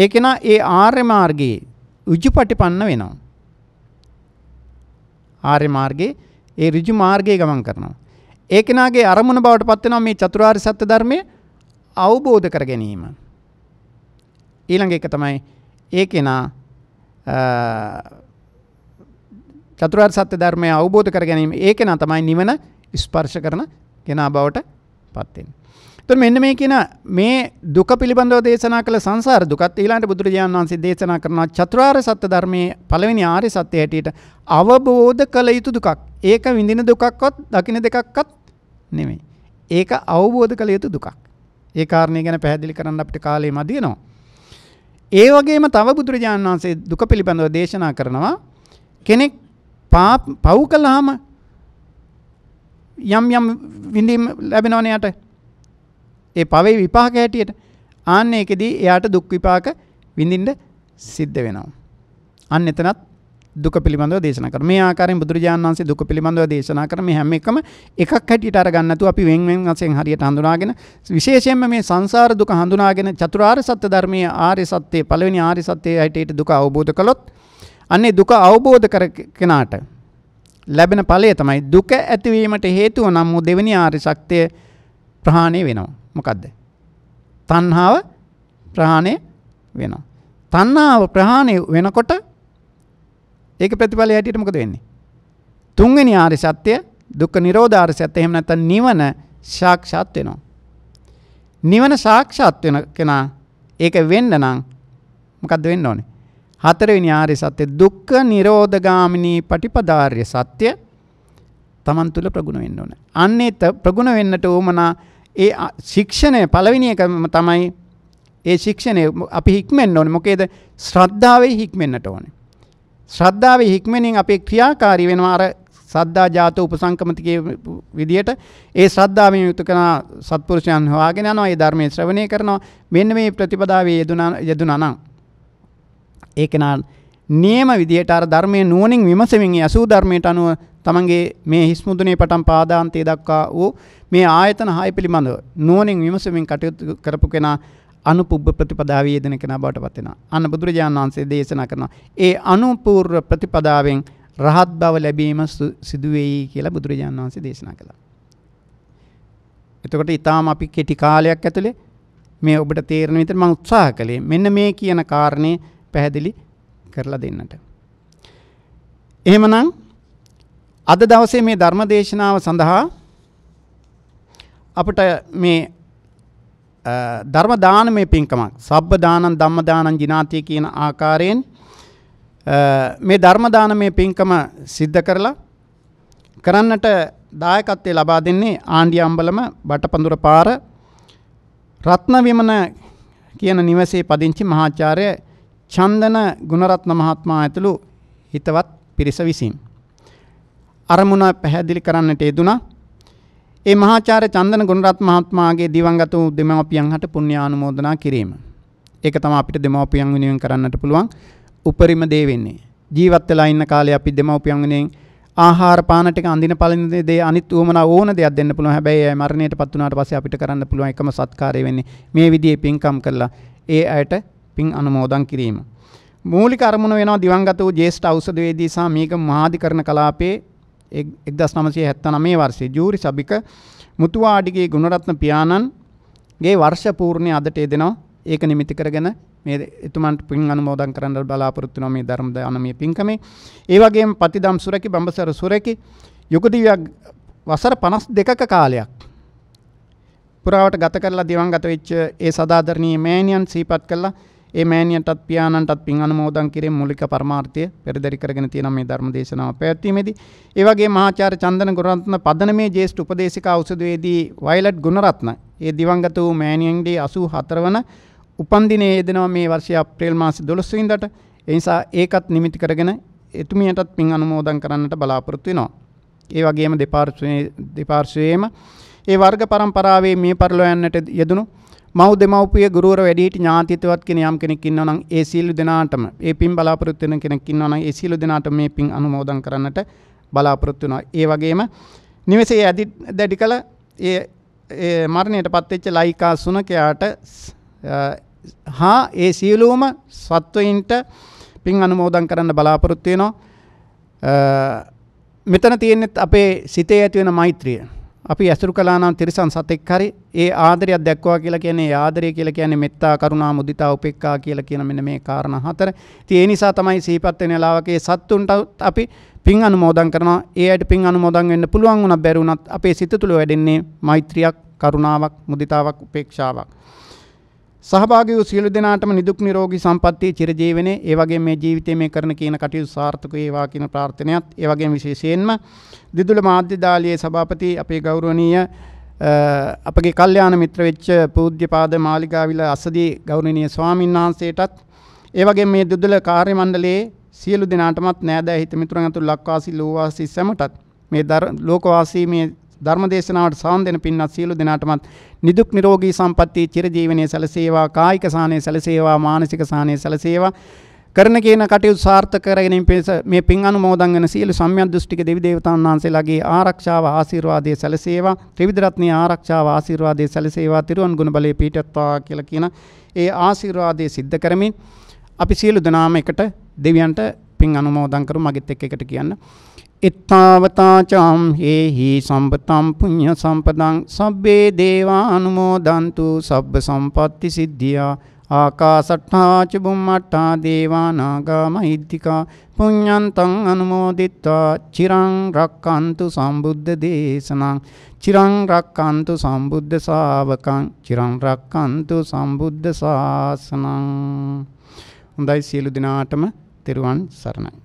ඒ කෙනා ඒ ආර්ය මාර්ගයේ උජුපටිපන්න වෙනවා. ආර්ය මාර්ගයේ ඒ ඍජු මාර්ගයේ ගමන් කරනවා. ඒ කෙනාගේ අරමුණ බවට පත් වෙනවා මේ චතුරාර්ය සත්‍ය ධර්මය අවබෝධ කර ගැනීම. ඊළඟ එක තමයි ඒ කෙනා චතුරාර්ය සත්‍ය ධර්මය අවබෝධ කර ගැනීම ඒ කෙනා තමයි නිවන ස්පර්ශ කරන කෙනා බවට පත් වෙන්නේ. එතකොට මෙන්න මේ කියන මේ දුක පිළිබඳව දේශනා කළ සංසාර දුකත් ඊළඟට බුදුරජාණන් වහන්සේ දේශනා කරන චතුරාර්ය සත්‍ය ධර්මයේ පළවෙනි ආර්ය සත්‍ය හැටියට අවබෝධ කළ යුතු දුකක්. ඒක විඳින දුකක්වත් දකින දෙකක්වත් නෙමෙයි. ඒක අවබෝධ කළ යුතු දුකක්. ඒ කාරණේ ගැන පැහැදිලි කරන්න අපිට කාලය මදිනවා. ඒ වගේම තව බුදුරජාණන් වහන්සේ දුක පිළිබඳව දේශනා කරනවා කෙනෙක් පව් කළාම යම් යම් විඳීම් ලැබෙනවනේ යට ඒ පවේ විපාක හැටියට ආන්න ඒකෙදී එයාට දුක් විපාක විඳින්න සිද්ධ වෙනවා. අන්න එතනත් දුක පිළිබඳව දේශනා කරනවා. මේ ආකාරයෙන් බුදුරජාණන් වහන්සේ දුක පිළිබඳව දේශනා කරන මේ හැම එකම එකක් හැටියට අරගන්න නැතුව අපි වෙන් වෙන් වශයෙන් හරියට හඳුනාගෙන විශේෂයෙන්ම මේ සංසාර දුක හඳුනාගෙන චතුරාර්ය සත්‍ය ධර්මයේ ආර්ය සත්‍යයේ පළවෙනි ආර්ය සත්‍යයේ හැටියට දුක අවබෝධ කළොත් අන්නේ දුක අවබෝධ කර කෙනාට ලැබෙන ඵලය තමයි දුක ඇතිවීමට හේතුව නම් වූ දෙවෙනි ආර්ය ශක්තිය ප්‍රහාණය වෙනවා. මොකක්ද? තණ්හාව ප්‍රහාණය වෙනවා. තණ්හාව ප්‍රහාණය වෙනකොට ඒක ප්‍රතිඵලය හැටියට මොකද වෙන්නේ? තුන්වෙනි ආර්ය සත්‍ය දුක්ඛ නිරෝධ ආර්ය සත්‍ය එහෙම නැත්නම් නිවන සාක්ෂාත් වෙනවා. නිවන සාක්ෂාත් වෙන කෙනා ඒක වෙන්න නම් මොකද්ද වෙන්න ඕනේ? හතරවෙනි ආර්ය සත්‍ය දුක්ඛ නිරෝධ ගාමිනී පටිපදාර්ය සත්‍ය තමන් තුළ ප්‍රගුණ වෙන්න ඕනේ. අන්නේ ප්‍රගුණ වෙන්නට උවමනා ඒ ශික්ෂණය පළවෙනි එකම තමයි ඒ ශික්ෂණය අපි හික්මෙන්න ඕනේ. මොකේද? ශ්‍රද්ධාවේ හික්මෙන්නට ඕනේ. ශ්‍රද්ධාවේ හික්මෙනින් අපේ ක්‍රියාකාරී වෙනවා අර සද්දා ජාත උපසංකමතිකයේ විදියට ඒ ශ්‍රද්ධාවෙන් යුතු කරන සත්පුරුෂයන් හොයාගෙන යනවා. ඒ ධර්මයේ ශ්‍රවණය කරනවා. මෙන්න මේ ප්‍රතිපදාවේ යෙදුනා යෙදුනා නම් ඒක නා නියම විදියට අර ධර්මයේ නුවණින් විමසමින් ඒ අසූ ධර්මයට අනුව තමන්ගේ මේ හිස් මුදුනේ පටන් පාදාන්තය දක්වා වූ මේ ආයතන හය පිළිබඳව නුවණින් විමසමින් කටයුතු කරපු කෙනා අනුපුබ්බ ප්‍රතිපදාව යෙදෙන කෙනා බවට පත් වෙනවා. අන්න බුදුරජාණන් වහන්සේ දේශනා කරනවා. ඒ අනුපූර්ව ප්‍රතිපදාවෙන් රහත් බව ලැබීම සිදු වෙයි කියලා බුදුරජාණන් වහන්සේ දේශනා කළා. එතකොට ඊටාම අපි කෙටි කාලයක් ඇතුලේ මේ ඔබට තේරෙන විදිහට මම උත්සාහ කළේ මෙන්න මේ කියන කාරණේ පැහැදිලි කරලා දෙන්නට. එහෙමනම් අද දවසේ මේ ධර්ම දේශනාව සඳහා අපට මේ ධර්ම දානමය පින්කමක් සබ්බ දානං ධම්ම දානං ජිනාති කියන ආකාරයෙන් මේ ධර්ම දානමය පින්කම සිද්ධ කරලා කරන්නට දායකත්වය ලබා දෙන්නේ ආණ්ඩිය අම්බලම බටපඳුර පාර රත්න විමන කියන නිවසේ පදිංචි මහාචාර්ය චන්දන ගුණරත්න මහත්මයා ඇතුළු හිතවත් පිරිස විසින් අරමුණ පැහැදිලි කරන්නට යෙදුණා. ඒ මහාචාර්ය චන්දන ගුණරත් මහත්මයාගේ දිවංගත වූ දෙමව්පියන් හට පුණ්‍ය ආනුමෝදනා කිරීම. ඒක තමයි අපිට දෙමව්පියන් වෙනුවෙන් කරන්නට පුළුවන් උපරිම දේ වෙන්නේ. ජීවත් වෙලා ඉන්න කාලේ අපි දෙමව්පියන් වෙනුවෙන් ආහාර පාන ටික අඳින පළඳින දේ අනිත් උවමනා ඕන දෙයක් දෙන්න පුළුවන්. හැබැයි ඒ මරණයටපත් වුණාට පස්සේ අපිට කරන්න පුළුවන් එකම සත්කාරය වෙන්නේ මේ විදිහේ පින්කම් කරලා ඒ අයට පින් අනුමෝදන් කිරීම. මූලික අරමුණ වෙනවා දිවංගත වූ ජේෂ්ඨ ඖෂධවේදී සහ මේක මහාධිකරණ කලාපයේ එක්දස් නමසේ හැත්ත නමේ වර්සේ ජූරි සභික මුතුවාඩිගේ ගුණරත්න පියාණන්ගේ වර්ෂපූර්ණය අදට එදෙනවා ඒක නිමිති කරගෙන මේ එතුමන්ට පින් අනුමෝදන් කරන්න බලාපොරොත්තු නොමේ ධර්මද අනමය පින්කමේ ඒ වගේම පතිදම් සුරකි බඹසර සුරකි යුගදිවයක් වසර පනස් දෙකක කාලයක් පුරාවට ගත කරලා දිවංගත වෙච්ච ඒ සදාදරණීය මෑණියන් සීපත් කළා ඒ මෑණියන්ටත් පියාණන්ටත් පින් අනුමෝදන් කිරීම මූලික පරමාර්ථය පෙරදරි කරගෙන තියෙන මේ ධර්ම දේශනාව පැවැත්වීමේදී ඒ වගේ මහාචාර්ය චන්දන ගුණරත්න පදනමේ ජ්‍යෙෂ්ඨ උපදේශිකා ඖෂධවේදී වයලට් ගුණරත්න ඒ දිවංගත වූ මෑණියන්ගේ 84 වන උපන්දිනයේ යෙදෙනවා මේ වර්ෂයේ අප්‍රේල් මාස 12 වෙනිදාට ඒ නිසා ඒකත් නිමිති කරගෙන එතුමියටත් පින් අනුමෝදන් කරන්නට බලාපොරොත්තු වෙනවා. ඒ වගේම දෙපාර්ශ්වයේ දෙපාර්ශ්වයේම ඒ වර්ග පරම්පරාවේ මේ පරිලෝයන්ට යෙදුණු මව් දෙමව්පිය ගුරුවර වැඩිහිටි ඥාතිත්වවත් කෙන යම් කෙනෙක් ඉන්නවා නම් ඒ සියලු දෙනාටම ඒ පින් බලාපොරොත්තු වෙන කෙනෙක් ඉන්නවා නම් ඒ සියලු දෙනාටම මේ පින් අනුමෝදන් කරන්නට බලාපොරොත්තු වෙනවා. ඒ වගේම නිවසේ ඇදි දැඩි කළ ඒ ඒ මරණයටපත් වෙච්ච ලයිකා සුනකයාට හා ඒ සියලුම සත්වයින්ට පින් අනුමෝදන් කරන්න බලාපොරොත්තු වෙනවා. මෙතන තියෙන්නේ අපේ සිතේ ඇතිවෙන මෛත්‍රිය. අපි ඇසුරු කළා නම් තිරිසන් සතෙක් හරි ඒ ආදරයක් දැක්වුවා කියලා කියන්නේ ආදරය කියලා කියන්නේ මෙත්තා කරුණා මුදිතා උපේක්ඛා කියලා කියන මෙන්න මේ කාරණා හතර. ඉතින් ඒ නිසා තමයි සීපත් වෙන ලාවකේ සත්තුන්ට අපි පින් අනුමෝදන් කරනවා. ඒ ඇයිට පින් අනුමෝදන් වෙන්න පුළුවන් වුණත් බැරි වුණත් අපේ සිත තුළ වැඩෙන්නේ මෛත්‍රියක්, කරුණාවක්, මුදිතාවක්, උපේක්ෂාවක්. සහභාගී වූ සියලු දෙනාටම නිදුක් නිරෝගී සම්පන්නිය චිරජීවනයේ ඒ වගේම මේ ජීවිතයේ මේ කරන කියන කටයුතු සාර්ථක වේවා කියන ප්‍රාර්ථනාවත් ඒ වගේම විශේෂයෙන්ම දිදුල මාධ්‍ය දාලියේ සභාපති අපේ ගෞරවනීය අපගේ කල්යාණ මිත්‍ර වෙච්ච පූජ්‍යපාද මාලිගාවිල අසදී ගෞරවනීය ස්වාමීන් වහන්සේටත් ඒ වගේම මේ දිදුල කාර්ය මණ්ඩලයේ සියලු දෙනාටමත් නෑදෑ හිතමිතුරන් අතුළු ලක්වාසී ලෝවාසී සැමටත් මේ ලෝකවාසී මේ ධර්ම දේශනාවට සාන් දෙන පින්වත් සියලු දෙනාටමත් නිදුක් නිරෝගී සම්පන්නිය චිරජීවනයේ සැලසේවා කායික සානය සැලසේවා මානසික සානය සැලසේවා කරන කියන කටයුතු සාර්ථක කරගෙන මේ පින් අනුමෝදන් වෙන සියලු සම්‍යක් දෘෂ්ටික දෙවි දේවතාන් වහන්සේලාගේ ආරක්ෂාව ආශිර්වාදයේ සැලසේවා ත්‍රිවිධ රත්නයේ ආරක්ෂාව ආශිර්වාදයේ සැලසේවා තිරුවන් ගුණ බලයේ පිහිටත්වා කියලා කියන ඒ ආශිර්වාදයේ සිද්ධ කරමින් අපි සියලු දෙනාම එකට දෙවියන්ට පින් අනුමෝදන් කරු මගෙත් එක්ක එකට කියන්න ඉත්තාවතා චම් හේහි සම්පතම් පුඤ්ඤ සම්පදං සබ්බේ දේවානුමෝදන්තු සබ්බ සම්පatti සිද්ධියා ආකාසට්ඨා ච බුම්මට්ඨා දේවානාගා මහිද්దికා පුඤ්ඤන්තං අනුමෝදිත්වා චිරං රක්칸තු සම්බුද්ධ දේශනං චිරං රක්칸තු සම්බුද්ධ ශාවකං චිරං රක්칸තු සම්බුද්ධ ශාසනං හොඳයි සියලු දිනාටම තෙරුවන් සරණයි